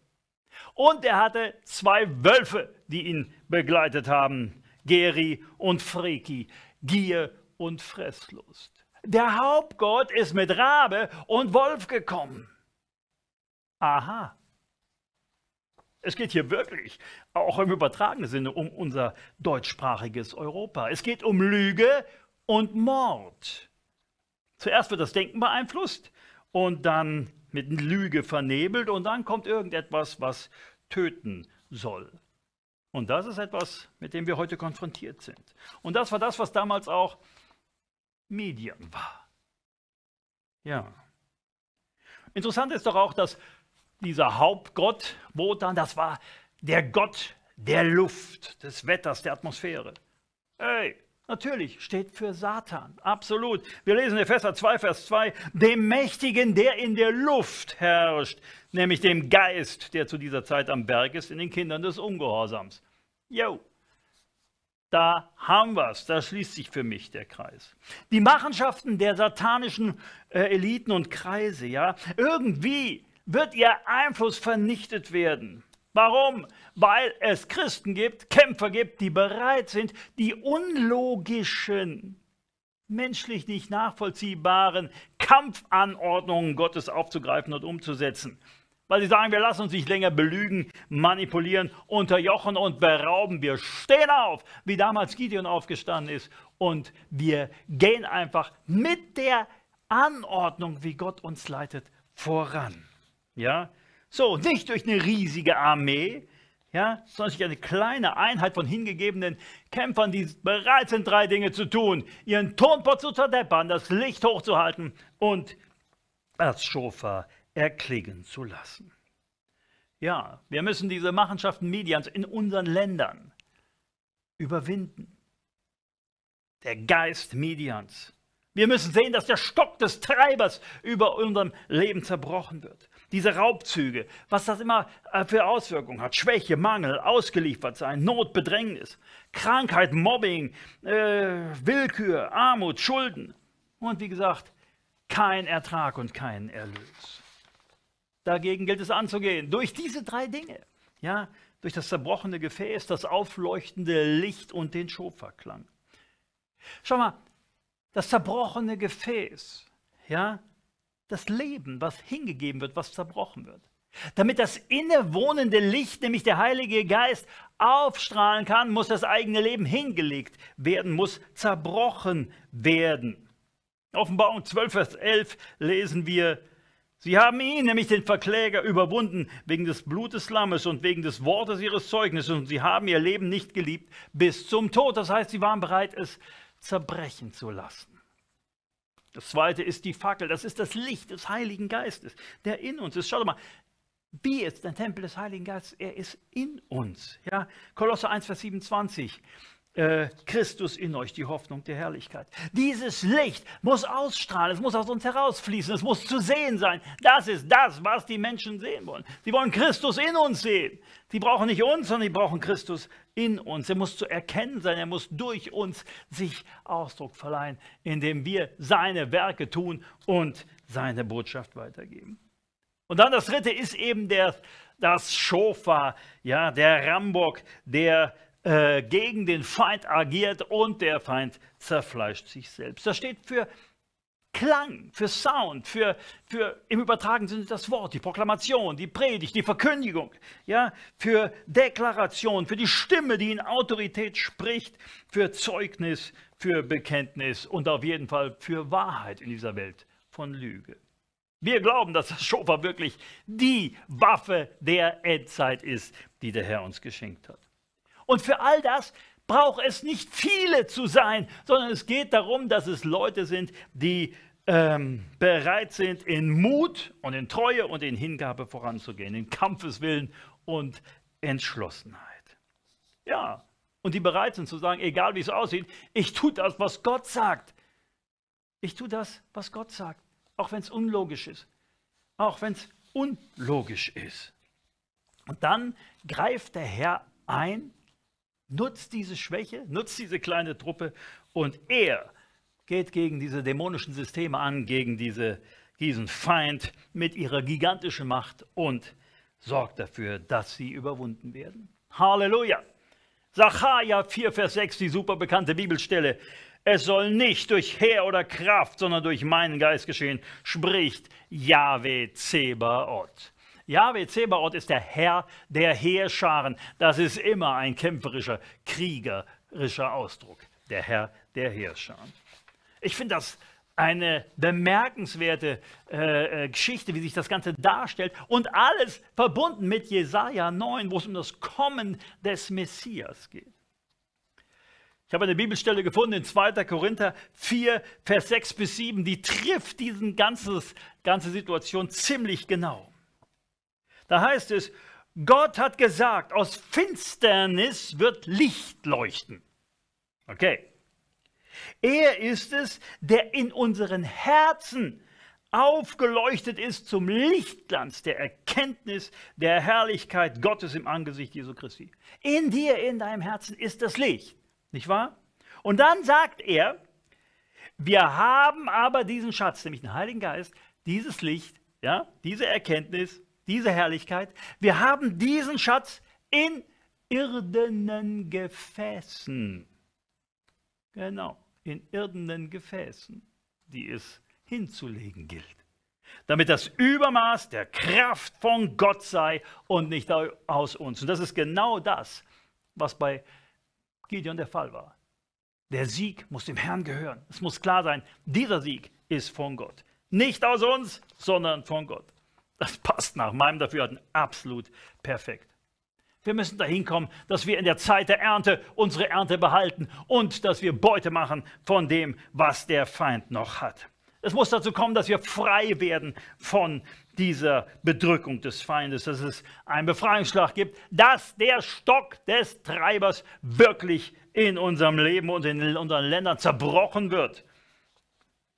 Speaker 2: Und er hatte zwei Wölfe, die ihn begleitet haben, Geri und Freki, Gier und Fresslust. Der Hauptgott ist mit Rabe und Wolf gekommen. Aha. Es geht hier wirklich, auch im übertragenen Sinne, um unser deutschsprachiges Europa. Es geht um Lüge und Mord. Zuerst wird das Denken beeinflusst und dann mit Lüge vernebelt und dann kommt irgendetwas, was töten soll. Und das ist etwas, mit dem wir heute konfrontiert sind. Und das war das, was damals auch Medien war. Ja. Interessant ist doch auch, dass dieser Hauptgott Wotan, das war der Gott der Luft, des Wetters, der Atmosphäre. Hey, Natürlich, steht für Satan. Absolut. Wir lesen Epheser 2, Vers 2. Dem Mächtigen, der in der Luft herrscht, nämlich dem Geist, der zu dieser Zeit am Berg ist, in den Kindern des Ungehorsams. Jo, da haben wir es, da schließt sich für mich der Kreis. Die Machenschaften der satanischen äh, Eliten und Kreise, ja, irgendwie wird ihr Einfluss vernichtet werden. Warum? Weil es Christen gibt, Kämpfer gibt, die bereit sind, die unlogischen, menschlich nicht nachvollziehbaren Kampfanordnungen Gottes aufzugreifen und umzusetzen. Weil sie sagen, wir lassen uns nicht länger belügen, manipulieren, unterjochen und berauben. Wir stehen auf, wie damals Gideon aufgestanden ist. Und wir gehen einfach mit der Anordnung, wie Gott uns leitet, voran. Ja, so, nicht durch eine riesige Armee, ja, sondern durch eine kleine Einheit von hingegebenen Kämpfern, die bereit sind, drei Dinge zu tun. Ihren Tonpott zu zerdeppern, das Licht hochzuhalten und das Schofa erklingen zu lassen. Ja, wir müssen diese Machenschaften Medians in unseren Ländern überwinden. Der Geist Medians. Wir müssen sehen, dass der Stock des Treibers über unserem Leben zerbrochen wird diese Raubzüge, was das immer äh, für Auswirkungen hat. Schwäche, Mangel, ausgeliefert sein, Not, Bedrängnis, Krankheit, Mobbing, äh, Willkür, Armut, Schulden. Und wie gesagt, kein Ertrag und kein Erlös. Dagegen gilt es anzugehen. Durch diese drei Dinge. Ja, durch das zerbrochene Gefäß, das aufleuchtende Licht und den Schoferklang. Schau mal, das zerbrochene Gefäß, ja, das Leben, was hingegeben wird, was zerbrochen wird. Damit das innewohnende Licht, nämlich der Heilige Geist, aufstrahlen kann, muss das eigene Leben hingelegt werden, muss zerbrochen werden. Offenbarung 12, Vers 11 lesen wir, Sie haben ihn, nämlich den Verkläger, überwunden wegen des Blutes Lammes und wegen des Wortes ihres Zeugnisses und sie haben ihr Leben nicht geliebt bis zum Tod. Das heißt, sie waren bereit, es zerbrechen zu lassen. Das zweite ist die Fackel, das ist das Licht des Heiligen Geistes, der in uns ist. Schaut mal, wie ist der Tempel des Heiligen Geistes? Er ist in uns. Ja? Kolosser 1, Vers 27 äh, Christus in euch, die Hoffnung der Herrlichkeit. Dieses Licht muss ausstrahlen, es muss aus uns herausfließen, es muss zu sehen sein. Das ist das, was die Menschen sehen wollen. Sie wollen Christus in uns sehen. Sie brauchen nicht uns, sondern sie brauchen Christus in uns. Er muss zu erkennen sein, er muss durch uns sich Ausdruck verleihen, indem wir seine Werke tun und seine Botschaft weitergeben. Und dann das dritte ist eben der, das Schofar, ja, der Rambock, der äh, gegen den Feind agiert und der Feind zerfleischt sich selbst. Das steht für Klang, für Sound, für, für im übertragenen Sinne das Wort, die Proklamation, die Predigt, die Verkündigung, ja, für Deklaration, für die Stimme, die in Autorität spricht, für Zeugnis, für Bekenntnis und auf jeden Fall für Wahrheit in dieser Welt von Lüge. Wir glauben, dass das Schofa wirklich die Waffe der Endzeit ist, die der Herr uns geschenkt hat. Und für all das braucht es nicht viele zu sein, sondern es geht darum, dass es Leute sind, die ähm, bereit sind, in Mut und in Treue und in Hingabe voranzugehen, in Kampfeswillen und Entschlossenheit. Ja, und die bereit sind zu sagen, egal wie es aussieht, ich tue das, was Gott sagt. Ich tue das, was Gott sagt, auch wenn es unlogisch ist, auch wenn es unlogisch ist. Und dann greift der Herr ein nutzt diese Schwäche, nutzt diese kleine Truppe und er geht gegen diese dämonischen Systeme an, gegen diese, diesen Feind mit ihrer gigantischen Macht und sorgt dafür, dass sie überwunden werden. Halleluja! Sacharja 4, Vers 6, die super bekannte Bibelstelle. Es soll nicht durch Heer oder Kraft, sondern durch meinen Geist geschehen, spricht Yahweh Zebaoth. Jahwe Zebaoth ist der Herr der Heerscharen. Das ist immer ein kämpferischer, kriegerischer Ausdruck. Der Herr der Heerscharen. Ich finde das eine bemerkenswerte äh, äh Geschichte, wie sich das Ganze darstellt. Und alles verbunden mit Jesaja 9, wo es um das Kommen des Messias geht. Ich habe eine Bibelstelle gefunden in 2. Korinther 4, Vers 6 bis 7, die trifft diese ganze Situation ziemlich genau. Da heißt es, Gott hat gesagt, aus Finsternis wird Licht leuchten. Okay. Er ist es, der in unseren Herzen aufgeleuchtet ist zum Lichtglanz der Erkenntnis der Herrlichkeit Gottes im Angesicht Jesu Christi. In dir, in deinem Herzen ist das Licht, nicht wahr? Und dann sagt er, wir haben aber diesen Schatz, nämlich den Heiligen Geist, dieses Licht, ja, diese Erkenntnis diese Herrlichkeit. Wir haben diesen Schatz in irdenen Gefäßen. Genau, in irdenen Gefäßen, die es hinzulegen gilt. Damit das Übermaß der Kraft von Gott sei und nicht aus uns. Und das ist genau das, was bei Gideon der Fall war. Der Sieg muss dem Herrn gehören. Es muss klar sein, dieser Sieg ist von Gott. Nicht aus uns, sondern von Gott. Das passt nach meinem Dafürhalten absolut perfekt. Wir müssen dahin kommen, dass wir in der Zeit der Ernte unsere Ernte behalten und dass wir Beute machen von dem, was der Feind noch hat. Es muss dazu kommen, dass wir frei werden von dieser Bedrückung des Feindes, dass es einen Befreiungsschlag gibt, dass der Stock des Treibers wirklich in unserem Leben und in unseren Ländern zerbrochen wird.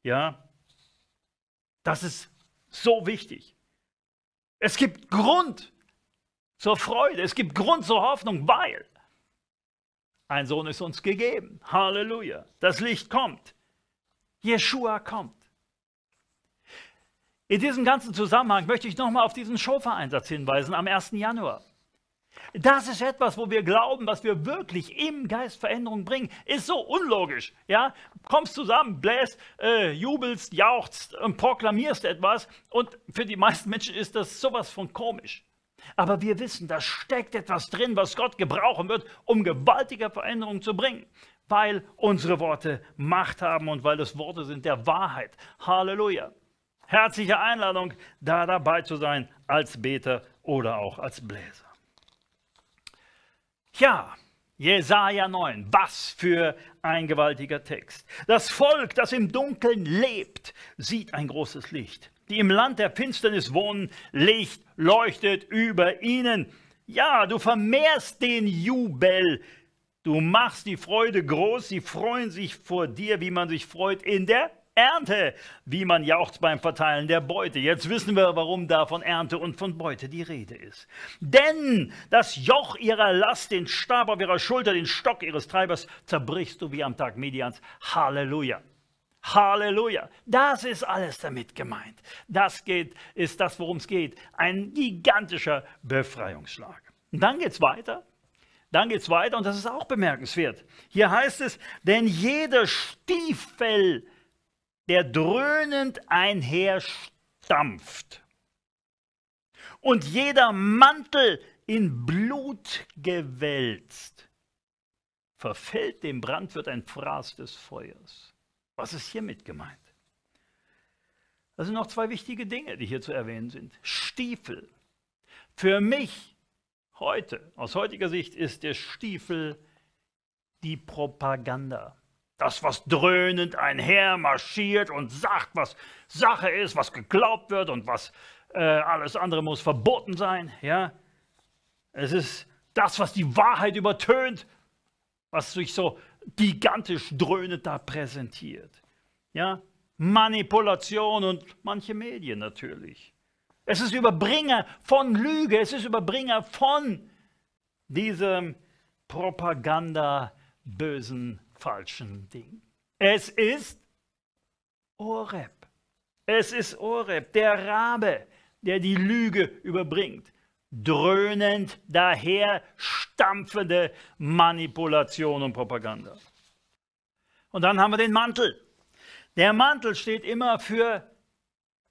Speaker 2: Ja, das ist so wichtig. Es gibt Grund zur Freude, es gibt Grund zur Hoffnung, weil ein Sohn ist uns gegeben. Halleluja. Das Licht kommt. Jeshua kommt. In diesem ganzen Zusammenhang möchte ich nochmal auf diesen Schofa-Einsatz hinweisen am 1. Januar. Das ist etwas, wo wir glauben, was wir wirklich im Geist Veränderung bringen. Ist so unlogisch. Ja? Kommst zusammen, bläst, äh, jubelst, jauchzt und proklamierst etwas. Und für die meisten Menschen ist das sowas von komisch. Aber wir wissen, da steckt etwas drin, was Gott gebrauchen wird, um gewaltige Veränderungen zu bringen. Weil unsere Worte Macht haben und weil das Worte sind der Wahrheit. Halleluja. Herzliche Einladung, da dabei zu sein als Beter oder auch als Bläser. Ja, Jesaja 9, was für ein gewaltiger Text. Das Volk, das im Dunkeln lebt, sieht ein großes Licht. Die im Land der Finsternis wohnen, Licht leuchtet über ihnen. Ja, du vermehrst den Jubel. Du machst die Freude groß. Sie freuen sich vor dir, wie man sich freut in der Ernte, wie man jauchzt beim Verteilen der Beute. Jetzt wissen wir, warum da von Ernte und von Beute die Rede ist. Denn das Joch ihrer Last, den Stab auf ihrer Schulter, den Stock ihres Treibers zerbrichst du wie am Tag Medians. Halleluja. Halleluja. Das ist alles damit gemeint. Das geht, ist das, worum es geht. Ein gigantischer Befreiungsschlag. Und dann es weiter. Dann geht es weiter und das ist auch bemerkenswert. Hier heißt es, denn jeder Stiefel der dröhnend einherstampft und jeder Mantel in Blut gewälzt, verfällt dem Brand, wird ein Fraß des Feuers. Was ist hiermit gemeint? Das sind noch zwei wichtige Dinge, die hier zu erwähnen sind. Stiefel. Für mich heute, aus heutiger Sicht, ist der Stiefel die Propaganda das was dröhnend einhermarschiert und sagt, was Sache ist, was geglaubt wird und was äh, alles andere muss verboten sein. Ja? Es ist das, was die Wahrheit übertönt, was sich so gigantisch dröhnend da präsentiert. Ja? Manipulation und manche Medien natürlich. Es ist Überbringer von Lüge, es ist Überbringer von diesem Propaganda bösen falschen Ding. Es ist Oreb. Es ist Oreb, der Rabe, der die Lüge überbringt. Dröhnend daher stampfende Manipulation und Propaganda. Und dann haben wir den Mantel. Der Mantel steht immer für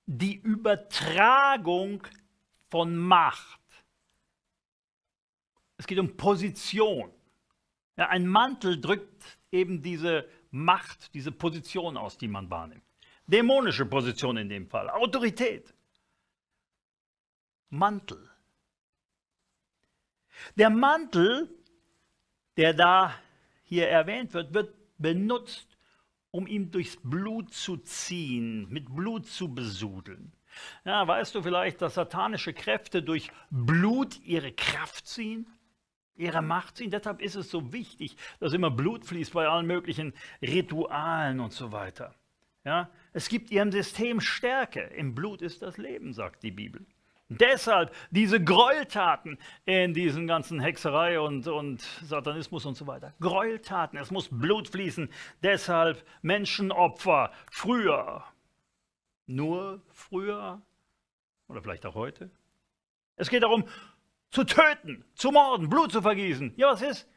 Speaker 2: die Übertragung von Macht. Es geht um Position. Ja, ein Mantel drückt eben diese Macht, diese Position aus, die man wahrnimmt. Dämonische Position in dem Fall, Autorität, Mantel. Der Mantel, der da hier erwähnt wird, wird benutzt, um ihm durchs Blut zu ziehen, mit Blut zu besudeln. Ja, weißt du vielleicht, dass satanische Kräfte durch Blut ihre Kraft ziehen? ihre Macht ziehen. Deshalb ist es so wichtig, dass immer Blut fließt bei allen möglichen Ritualen und so weiter. Ja? Es gibt ihrem System Stärke. Im Blut ist das Leben, sagt die Bibel. Deshalb diese Gräueltaten in diesen ganzen Hexerei und, und Satanismus und so weiter. Gräueltaten, es muss Blut fließen. Deshalb Menschenopfer früher. Nur früher oder vielleicht auch heute. Es geht darum, zu töten, zu morden, Blut zu vergießen. Ja, was ist?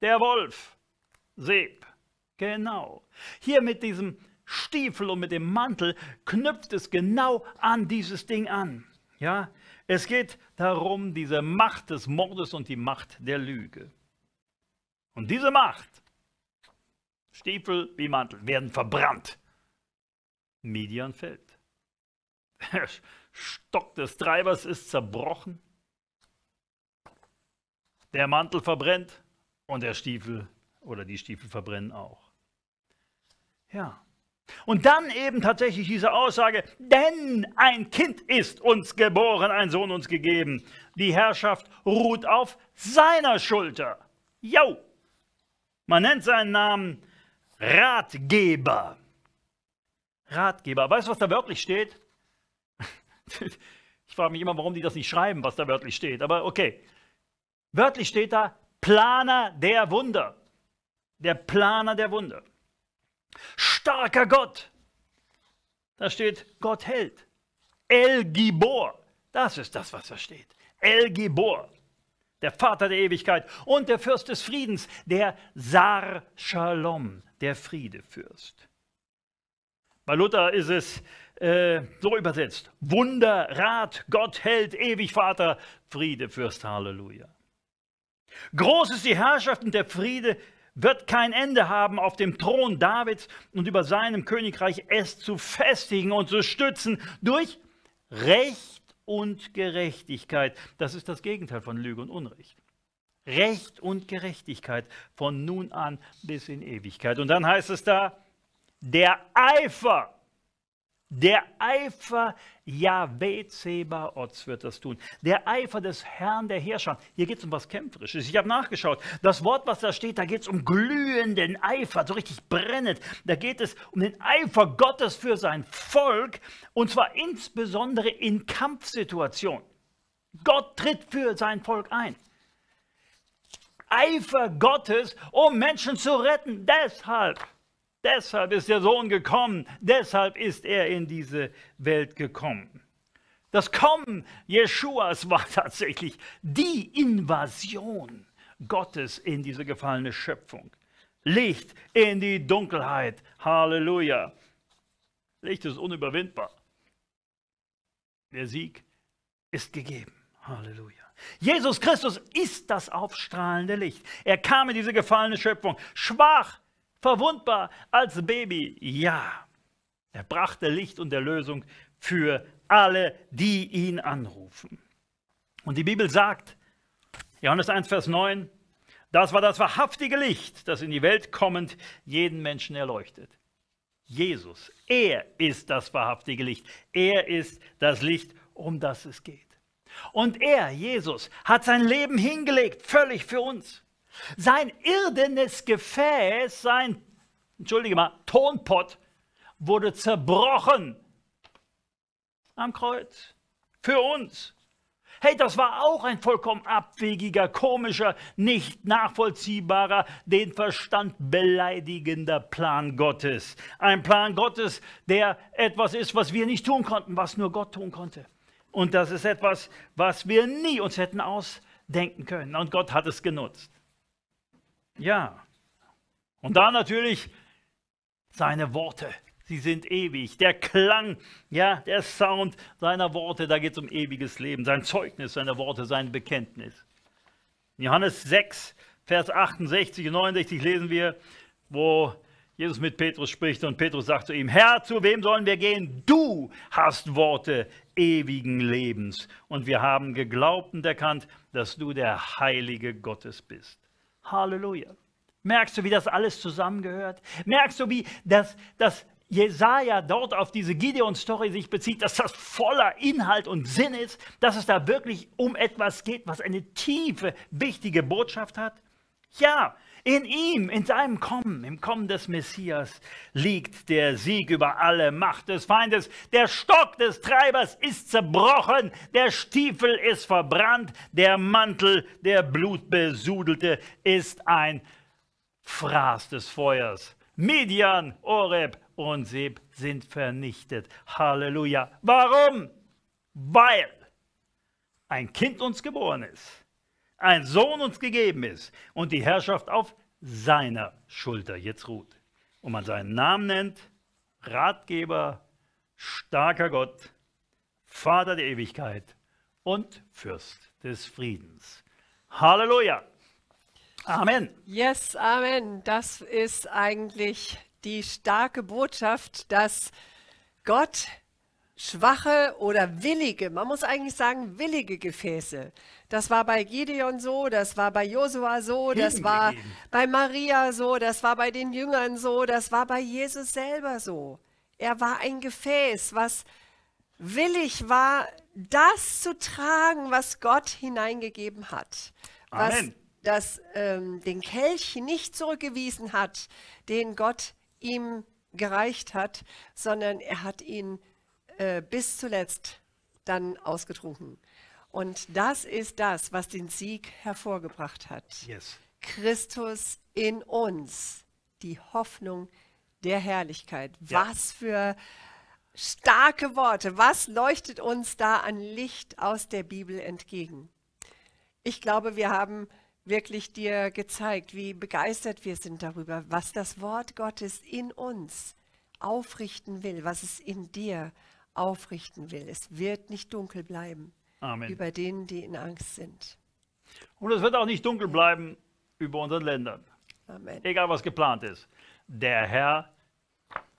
Speaker 2: Der Wolf. Seb. Genau. Hier mit diesem Stiefel und mit dem Mantel knüpft es genau an dieses Ding an. Ja, es geht darum, diese Macht des Mordes und die Macht der Lüge. Und diese Macht, Stiefel wie Mantel, werden verbrannt. Midian fällt. (laughs) Der Stock des Treibers ist zerbrochen. Der Mantel verbrennt und der Stiefel oder die Stiefel verbrennen auch. Ja. Und dann eben tatsächlich diese Aussage, denn ein Kind ist uns geboren, ein Sohn uns gegeben. Die Herrschaft ruht auf seiner Schulter. Jo. Man nennt seinen Namen Ratgeber. Ratgeber. Weißt du, was da wörtlich steht? (laughs) Ich frage mich immer, warum die das nicht schreiben, was da wörtlich steht. Aber okay, Wörtlich steht da Planer der Wunder. Der Planer der Wunder. Starker Gott. Da steht Gott hält. El Gibor. Das ist das, was da steht. El Gibor. Der Vater der Ewigkeit und der Fürst des Friedens, der Sar Shalom, der Friedefürst. Bei Luther ist es äh, so übersetzt: Wunder, Rat, Gott hält, ewig Vater, Friede, Fürst, Halleluja. Groß ist die Herrschaft und der Friede wird kein Ende haben auf dem Thron Davids und über seinem Königreich es zu festigen und zu stützen durch Recht und Gerechtigkeit. Das ist das Gegenteil von Lüge und Unrecht. Recht und Gerechtigkeit von nun an bis in Ewigkeit. Und dann heißt es da, der Eifer der Eifer Yahweh Zebaots wird das tun. Der Eifer des Herrn der Herrscher. Hier geht es um was Kämpferisches. Ich habe nachgeschaut. Das Wort, was da steht, da geht es um glühenden Eifer, so richtig brennend. Da geht es um den Eifer Gottes für sein Volk und zwar insbesondere in Kampfsituationen. Gott tritt für sein Volk ein. Eifer Gottes, um Menschen zu retten. Deshalb Deshalb ist der Sohn gekommen, deshalb ist er in diese Welt gekommen. Das Kommen Jeschuas war (laughs) tatsächlich die Invasion Gottes in diese gefallene Schöpfung. Licht in die Dunkelheit. Halleluja. Licht ist unüberwindbar. Der Sieg ist gegeben. Halleluja. Jesus Christus ist das aufstrahlende Licht. Er kam in diese gefallene Schöpfung, schwach, verwundbar als Baby. Ja, er brachte Licht und Erlösung für alle, die ihn anrufen. Und die Bibel sagt, Johannes 1, Vers 9, das war das wahrhaftige Licht, das in die Welt kommend jeden Menschen erleuchtet. Jesus, er ist das wahrhaftige Licht. Er ist das Licht, um das es geht. Und er, Jesus, hat sein Leben hingelegt, völlig für uns. Sein irdenes Gefäß, sein, entschuldige mal, Tonpott wurde zerbrochen am Kreuz. Für uns. Hey, das war auch ein vollkommen abwegiger, komischer, nicht nachvollziehbarer, den Verstand beleidigender Plan Gottes. Ein Plan Gottes, der etwas ist, was wir nicht tun konnten, was nur Gott tun konnte. Und das ist etwas, was wir nie uns hätten ausdenken können. Und Gott hat es genutzt. Ja. Und da natürlich seine Worte. Sie sind ewig. Der Klang, ja, der Sound seiner Worte, da geht es um ewiges Leben. Sein Zeugnis, seine Worte, sein Bekenntnis. In Johannes 6, Vers 68 und 69 lesen wir, wo Jesus mit Petrus spricht und Petrus sagt zu ihm, Herr, zu wem sollen wir gehen? Du hast Worte ewigen Lebens. Und wir haben geglaubt und erkannt, dass du der Heilige Gottes bist. Halleluja. Merkst du, wie das alles zusammengehört? Merkst du, wie das, das Jesaja dort auf diese Gideon-Story sich bezieht, dass das voller Inhalt und Sinn ist, dass es da wirklich um etwas geht, was eine tiefe, wichtige Botschaft hat? Ja, in ihm, in seinem Kommen, im Kommen des Messias liegt der Sieg über alle Macht des Feindes. Der Stock des Treibers ist zerbrochen, der Stiefel ist verbrannt, der Mantel, der blutbesudelte, ist ein Fraß des Feuers. Midian, Oreb und Seb sind vernichtet. Halleluja. Warum? Weil ein Kind uns geboren ist ein Sohn uns gegeben ist und die Herrschaft auf seiner Schulter jetzt ruht. Und man seinen Namen nennt Ratgeber, starker Gott, Vater der Ewigkeit und Fürst des Friedens. Halleluja! Amen.
Speaker 1: Yes, Amen. Das ist eigentlich die starke Botschaft, dass Gott schwache oder willige, man muss eigentlich sagen willige Gefäße. Das war bei Gideon so, das war bei Josua so, das war bei Maria so, das war bei den Jüngern so, das war bei Jesus selber so. Er war ein Gefäß, was willig war, das zu tragen, was Gott hineingegeben hat. Amen. das, ähm, den Kelch nicht zurückgewiesen hat, den Gott ihm gereicht hat, sondern er hat ihn äh, bis zuletzt dann ausgetrunken. Und das ist das, was den Sieg hervorgebracht hat. Yes. Christus in uns, die Hoffnung der Herrlichkeit. Ja. Was für starke Worte, was leuchtet uns da an Licht aus der Bibel entgegen? Ich glaube, wir haben wirklich dir gezeigt, wie begeistert wir sind darüber, was das Wort Gottes in uns aufrichten will, was es in dir aufrichten will. Es wird nicht dunkel bleiben Amen. über denen, die in Angst sind.
Speaker 2: Und es wird auch nicht dunkel bleiben über unseren Ländern. Amen. Egal was geplant ist. Der Herr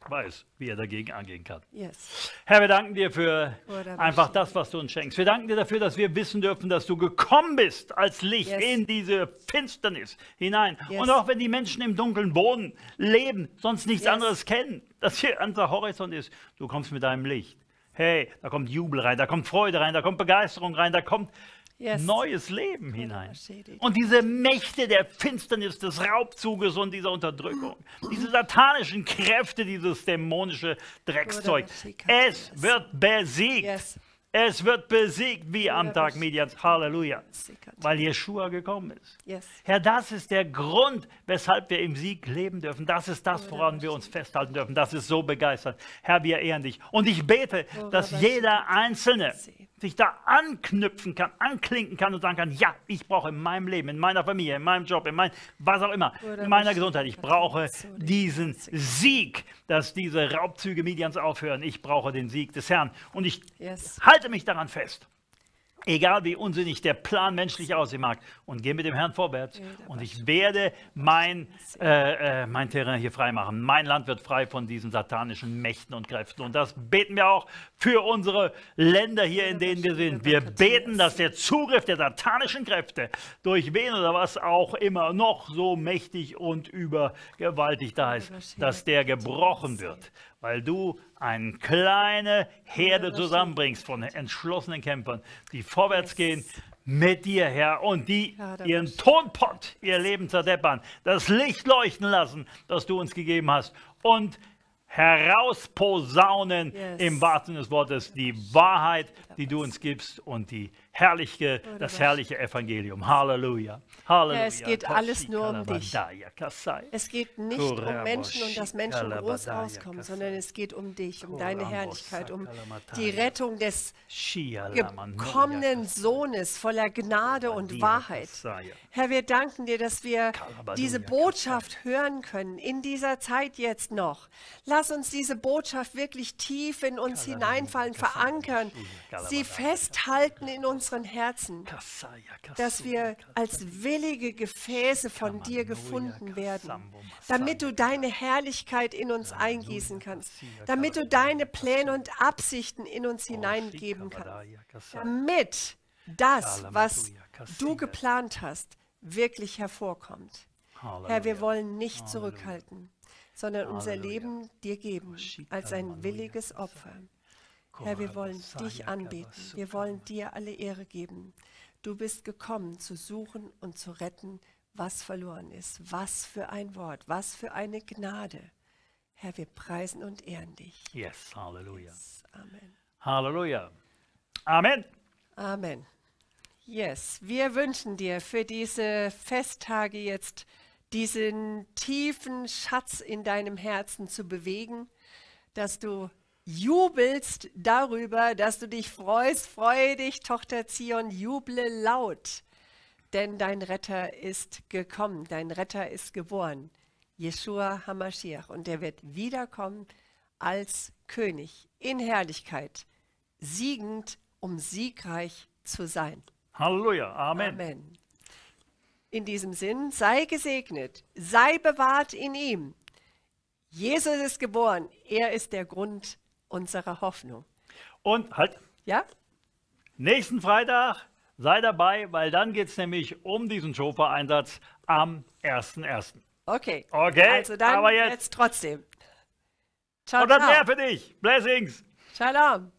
Speaker 2: weiß, wie er dagegen angehen kann. Yes. Herr, wir danken dir für einfach das, was du uns schenkst. Wir danken dir dafür, dass wir wissen dürfen, dass du gekommen bist als Licht yes. in diese Finsternis hinein. Yes. Und auch wenn die Menschen im dunklen Boden leben, sonst nichts anderes kennen, dass hier unser Horizont ist, du kommst mit deinem Licht Hey, da kommt Jubel rein, da kommt Freude rein, da kommt Begeisterung rein, da kommt yes. neues Leben hinein. Und diese Mächte der Finsternis, des Raubzuges und dieser Unterdrückung, diese satanischen Kräfte, dieses dämonische Dreckszeug, es wird besiegt. Yes. Es wird besiegt wie am Tag Midians. Halleluja. Weil Jeshua gekommen ist. Herr, das ist der Grund, weshalb wir im Sieg leben dürfen. Das ist das, woran wir uns festhalten dürfen. Das ist so begeistert. Herr, wir ehren dich. Und ich bete, oh, dass jeder Einzelne sich da anknüpfen kann, anklinken kann und sagen kann, ja, ich brauche in meinem Leben, in meiner Familie, in meinem Job, in meinem, was auch immer, in meiner Gesundheit, ich brauche diesen Sieg, dass diese Raubzüge Midians aufhören. Ich brauche den Sieg des Herrn und ich yes. halte mich daran fest egal wie unsinnig der Plan menschlich aussehen mag, und gehe mit dem Herrn vorwärts. Und ich werde mein, äh, äh, mein Terrain hier freimachen. Mein Land wird frei von diesen satanischen Mächten und Kräften. Und das beten wir auch für unsere Länder hier, in denen wir sind. Wir beten, dass der Zugriff der satanischen Kräfte durch wen oder was auch immer noch so mächtig und übergewaltig da ist, dass der gebrochen wird, weil du eine kleine Herde zusammenbringst von entschlossenen Kämpfern, die vorwärts gehen mit dir, Herr, und die ihren Tonpott, ihr Leben zerdeppern, das Licht leuchten lassen, das du uns gegeben hast und herausposaunen im wahrsten des Wortes die Wahrheit, die du uns gibst und die herrliche, oh, das herrliche Evangelium. Halleluja. Halleluja. Ja, es geht alles nur um dich.
Speaker 1: Es geht nicht um Menschen und dass Menschen groß rauskommen, sondern es geht um dich, um deine Herrlichkeit, um die Rettung des
Speaker 2: gekommenen
Speaker 1: Sohnes voller Gnade und Wahrheit. Herr, wir danken dir, dass wir diese Botschaft hören können in dieser Zeit jetzt noch. Lass uns diese Botschaft wirklich tief in uns hineinfallen, verankern, sie festhalten in uns unseren Herzen, dass wir als willige Gefäße von dir gefunden werden, damit du deine Herrlichkeit in uns eingießen kannst, damit du deine Pläne und Absichten in uns oh, hineingeben kannst, damit das, was du geplant hast, wirklich hervorkommt. Herr, wir wollen nicht zurückhalten, sondern unser Leben dir geben oh, als ein williges Opfer. Herr, wir wollen dich anbeten. Wir wollen dir alle Ehre geben. Du bist gekommen, zu suchen und zu retten, was verloren ist. Was für ein Wort, was für eine Gnade. Herr, wir preisen und ehren dich.
Speaker 2: Yes, Halleluja. Yes, Amen. Halleluja. Amen.
Speaker 1: Amen. Yes, wir wünschen dir für diese Festtage jetzt diesen tiefen Schatz in deinem Herzen zu bewegen, dass du jubelst darüber, dass du dich freust. Freue dich, Tochter Zion, juble laut, denn dein Retter ist gekommen, dein Retter ist geboren. Jeshua Hamashiach und er wird wiederkommen als König in Herrlichkeit, siegend, um siegreich zu sein. Halleluja, Amen. Amen. In diesem Sinn, sei gesegnet, sei bewahrt in ihm. Jesus ist geboren, er ist der Grund unserer Hoffnung. Und halt. Ja? Nächsten Freitag
Speaker 2: sei dabei, weil dann geht es nämlich um diesen Chauffeur-Einsatz am 1.1.
Speaker 1: Okay. Okay. Also dann aber jetzt, jetzt trotzdem. Ciao, Und das ciao. mehr für
Speaker 2: dich. Blessings.
Speaker 1: Shalom.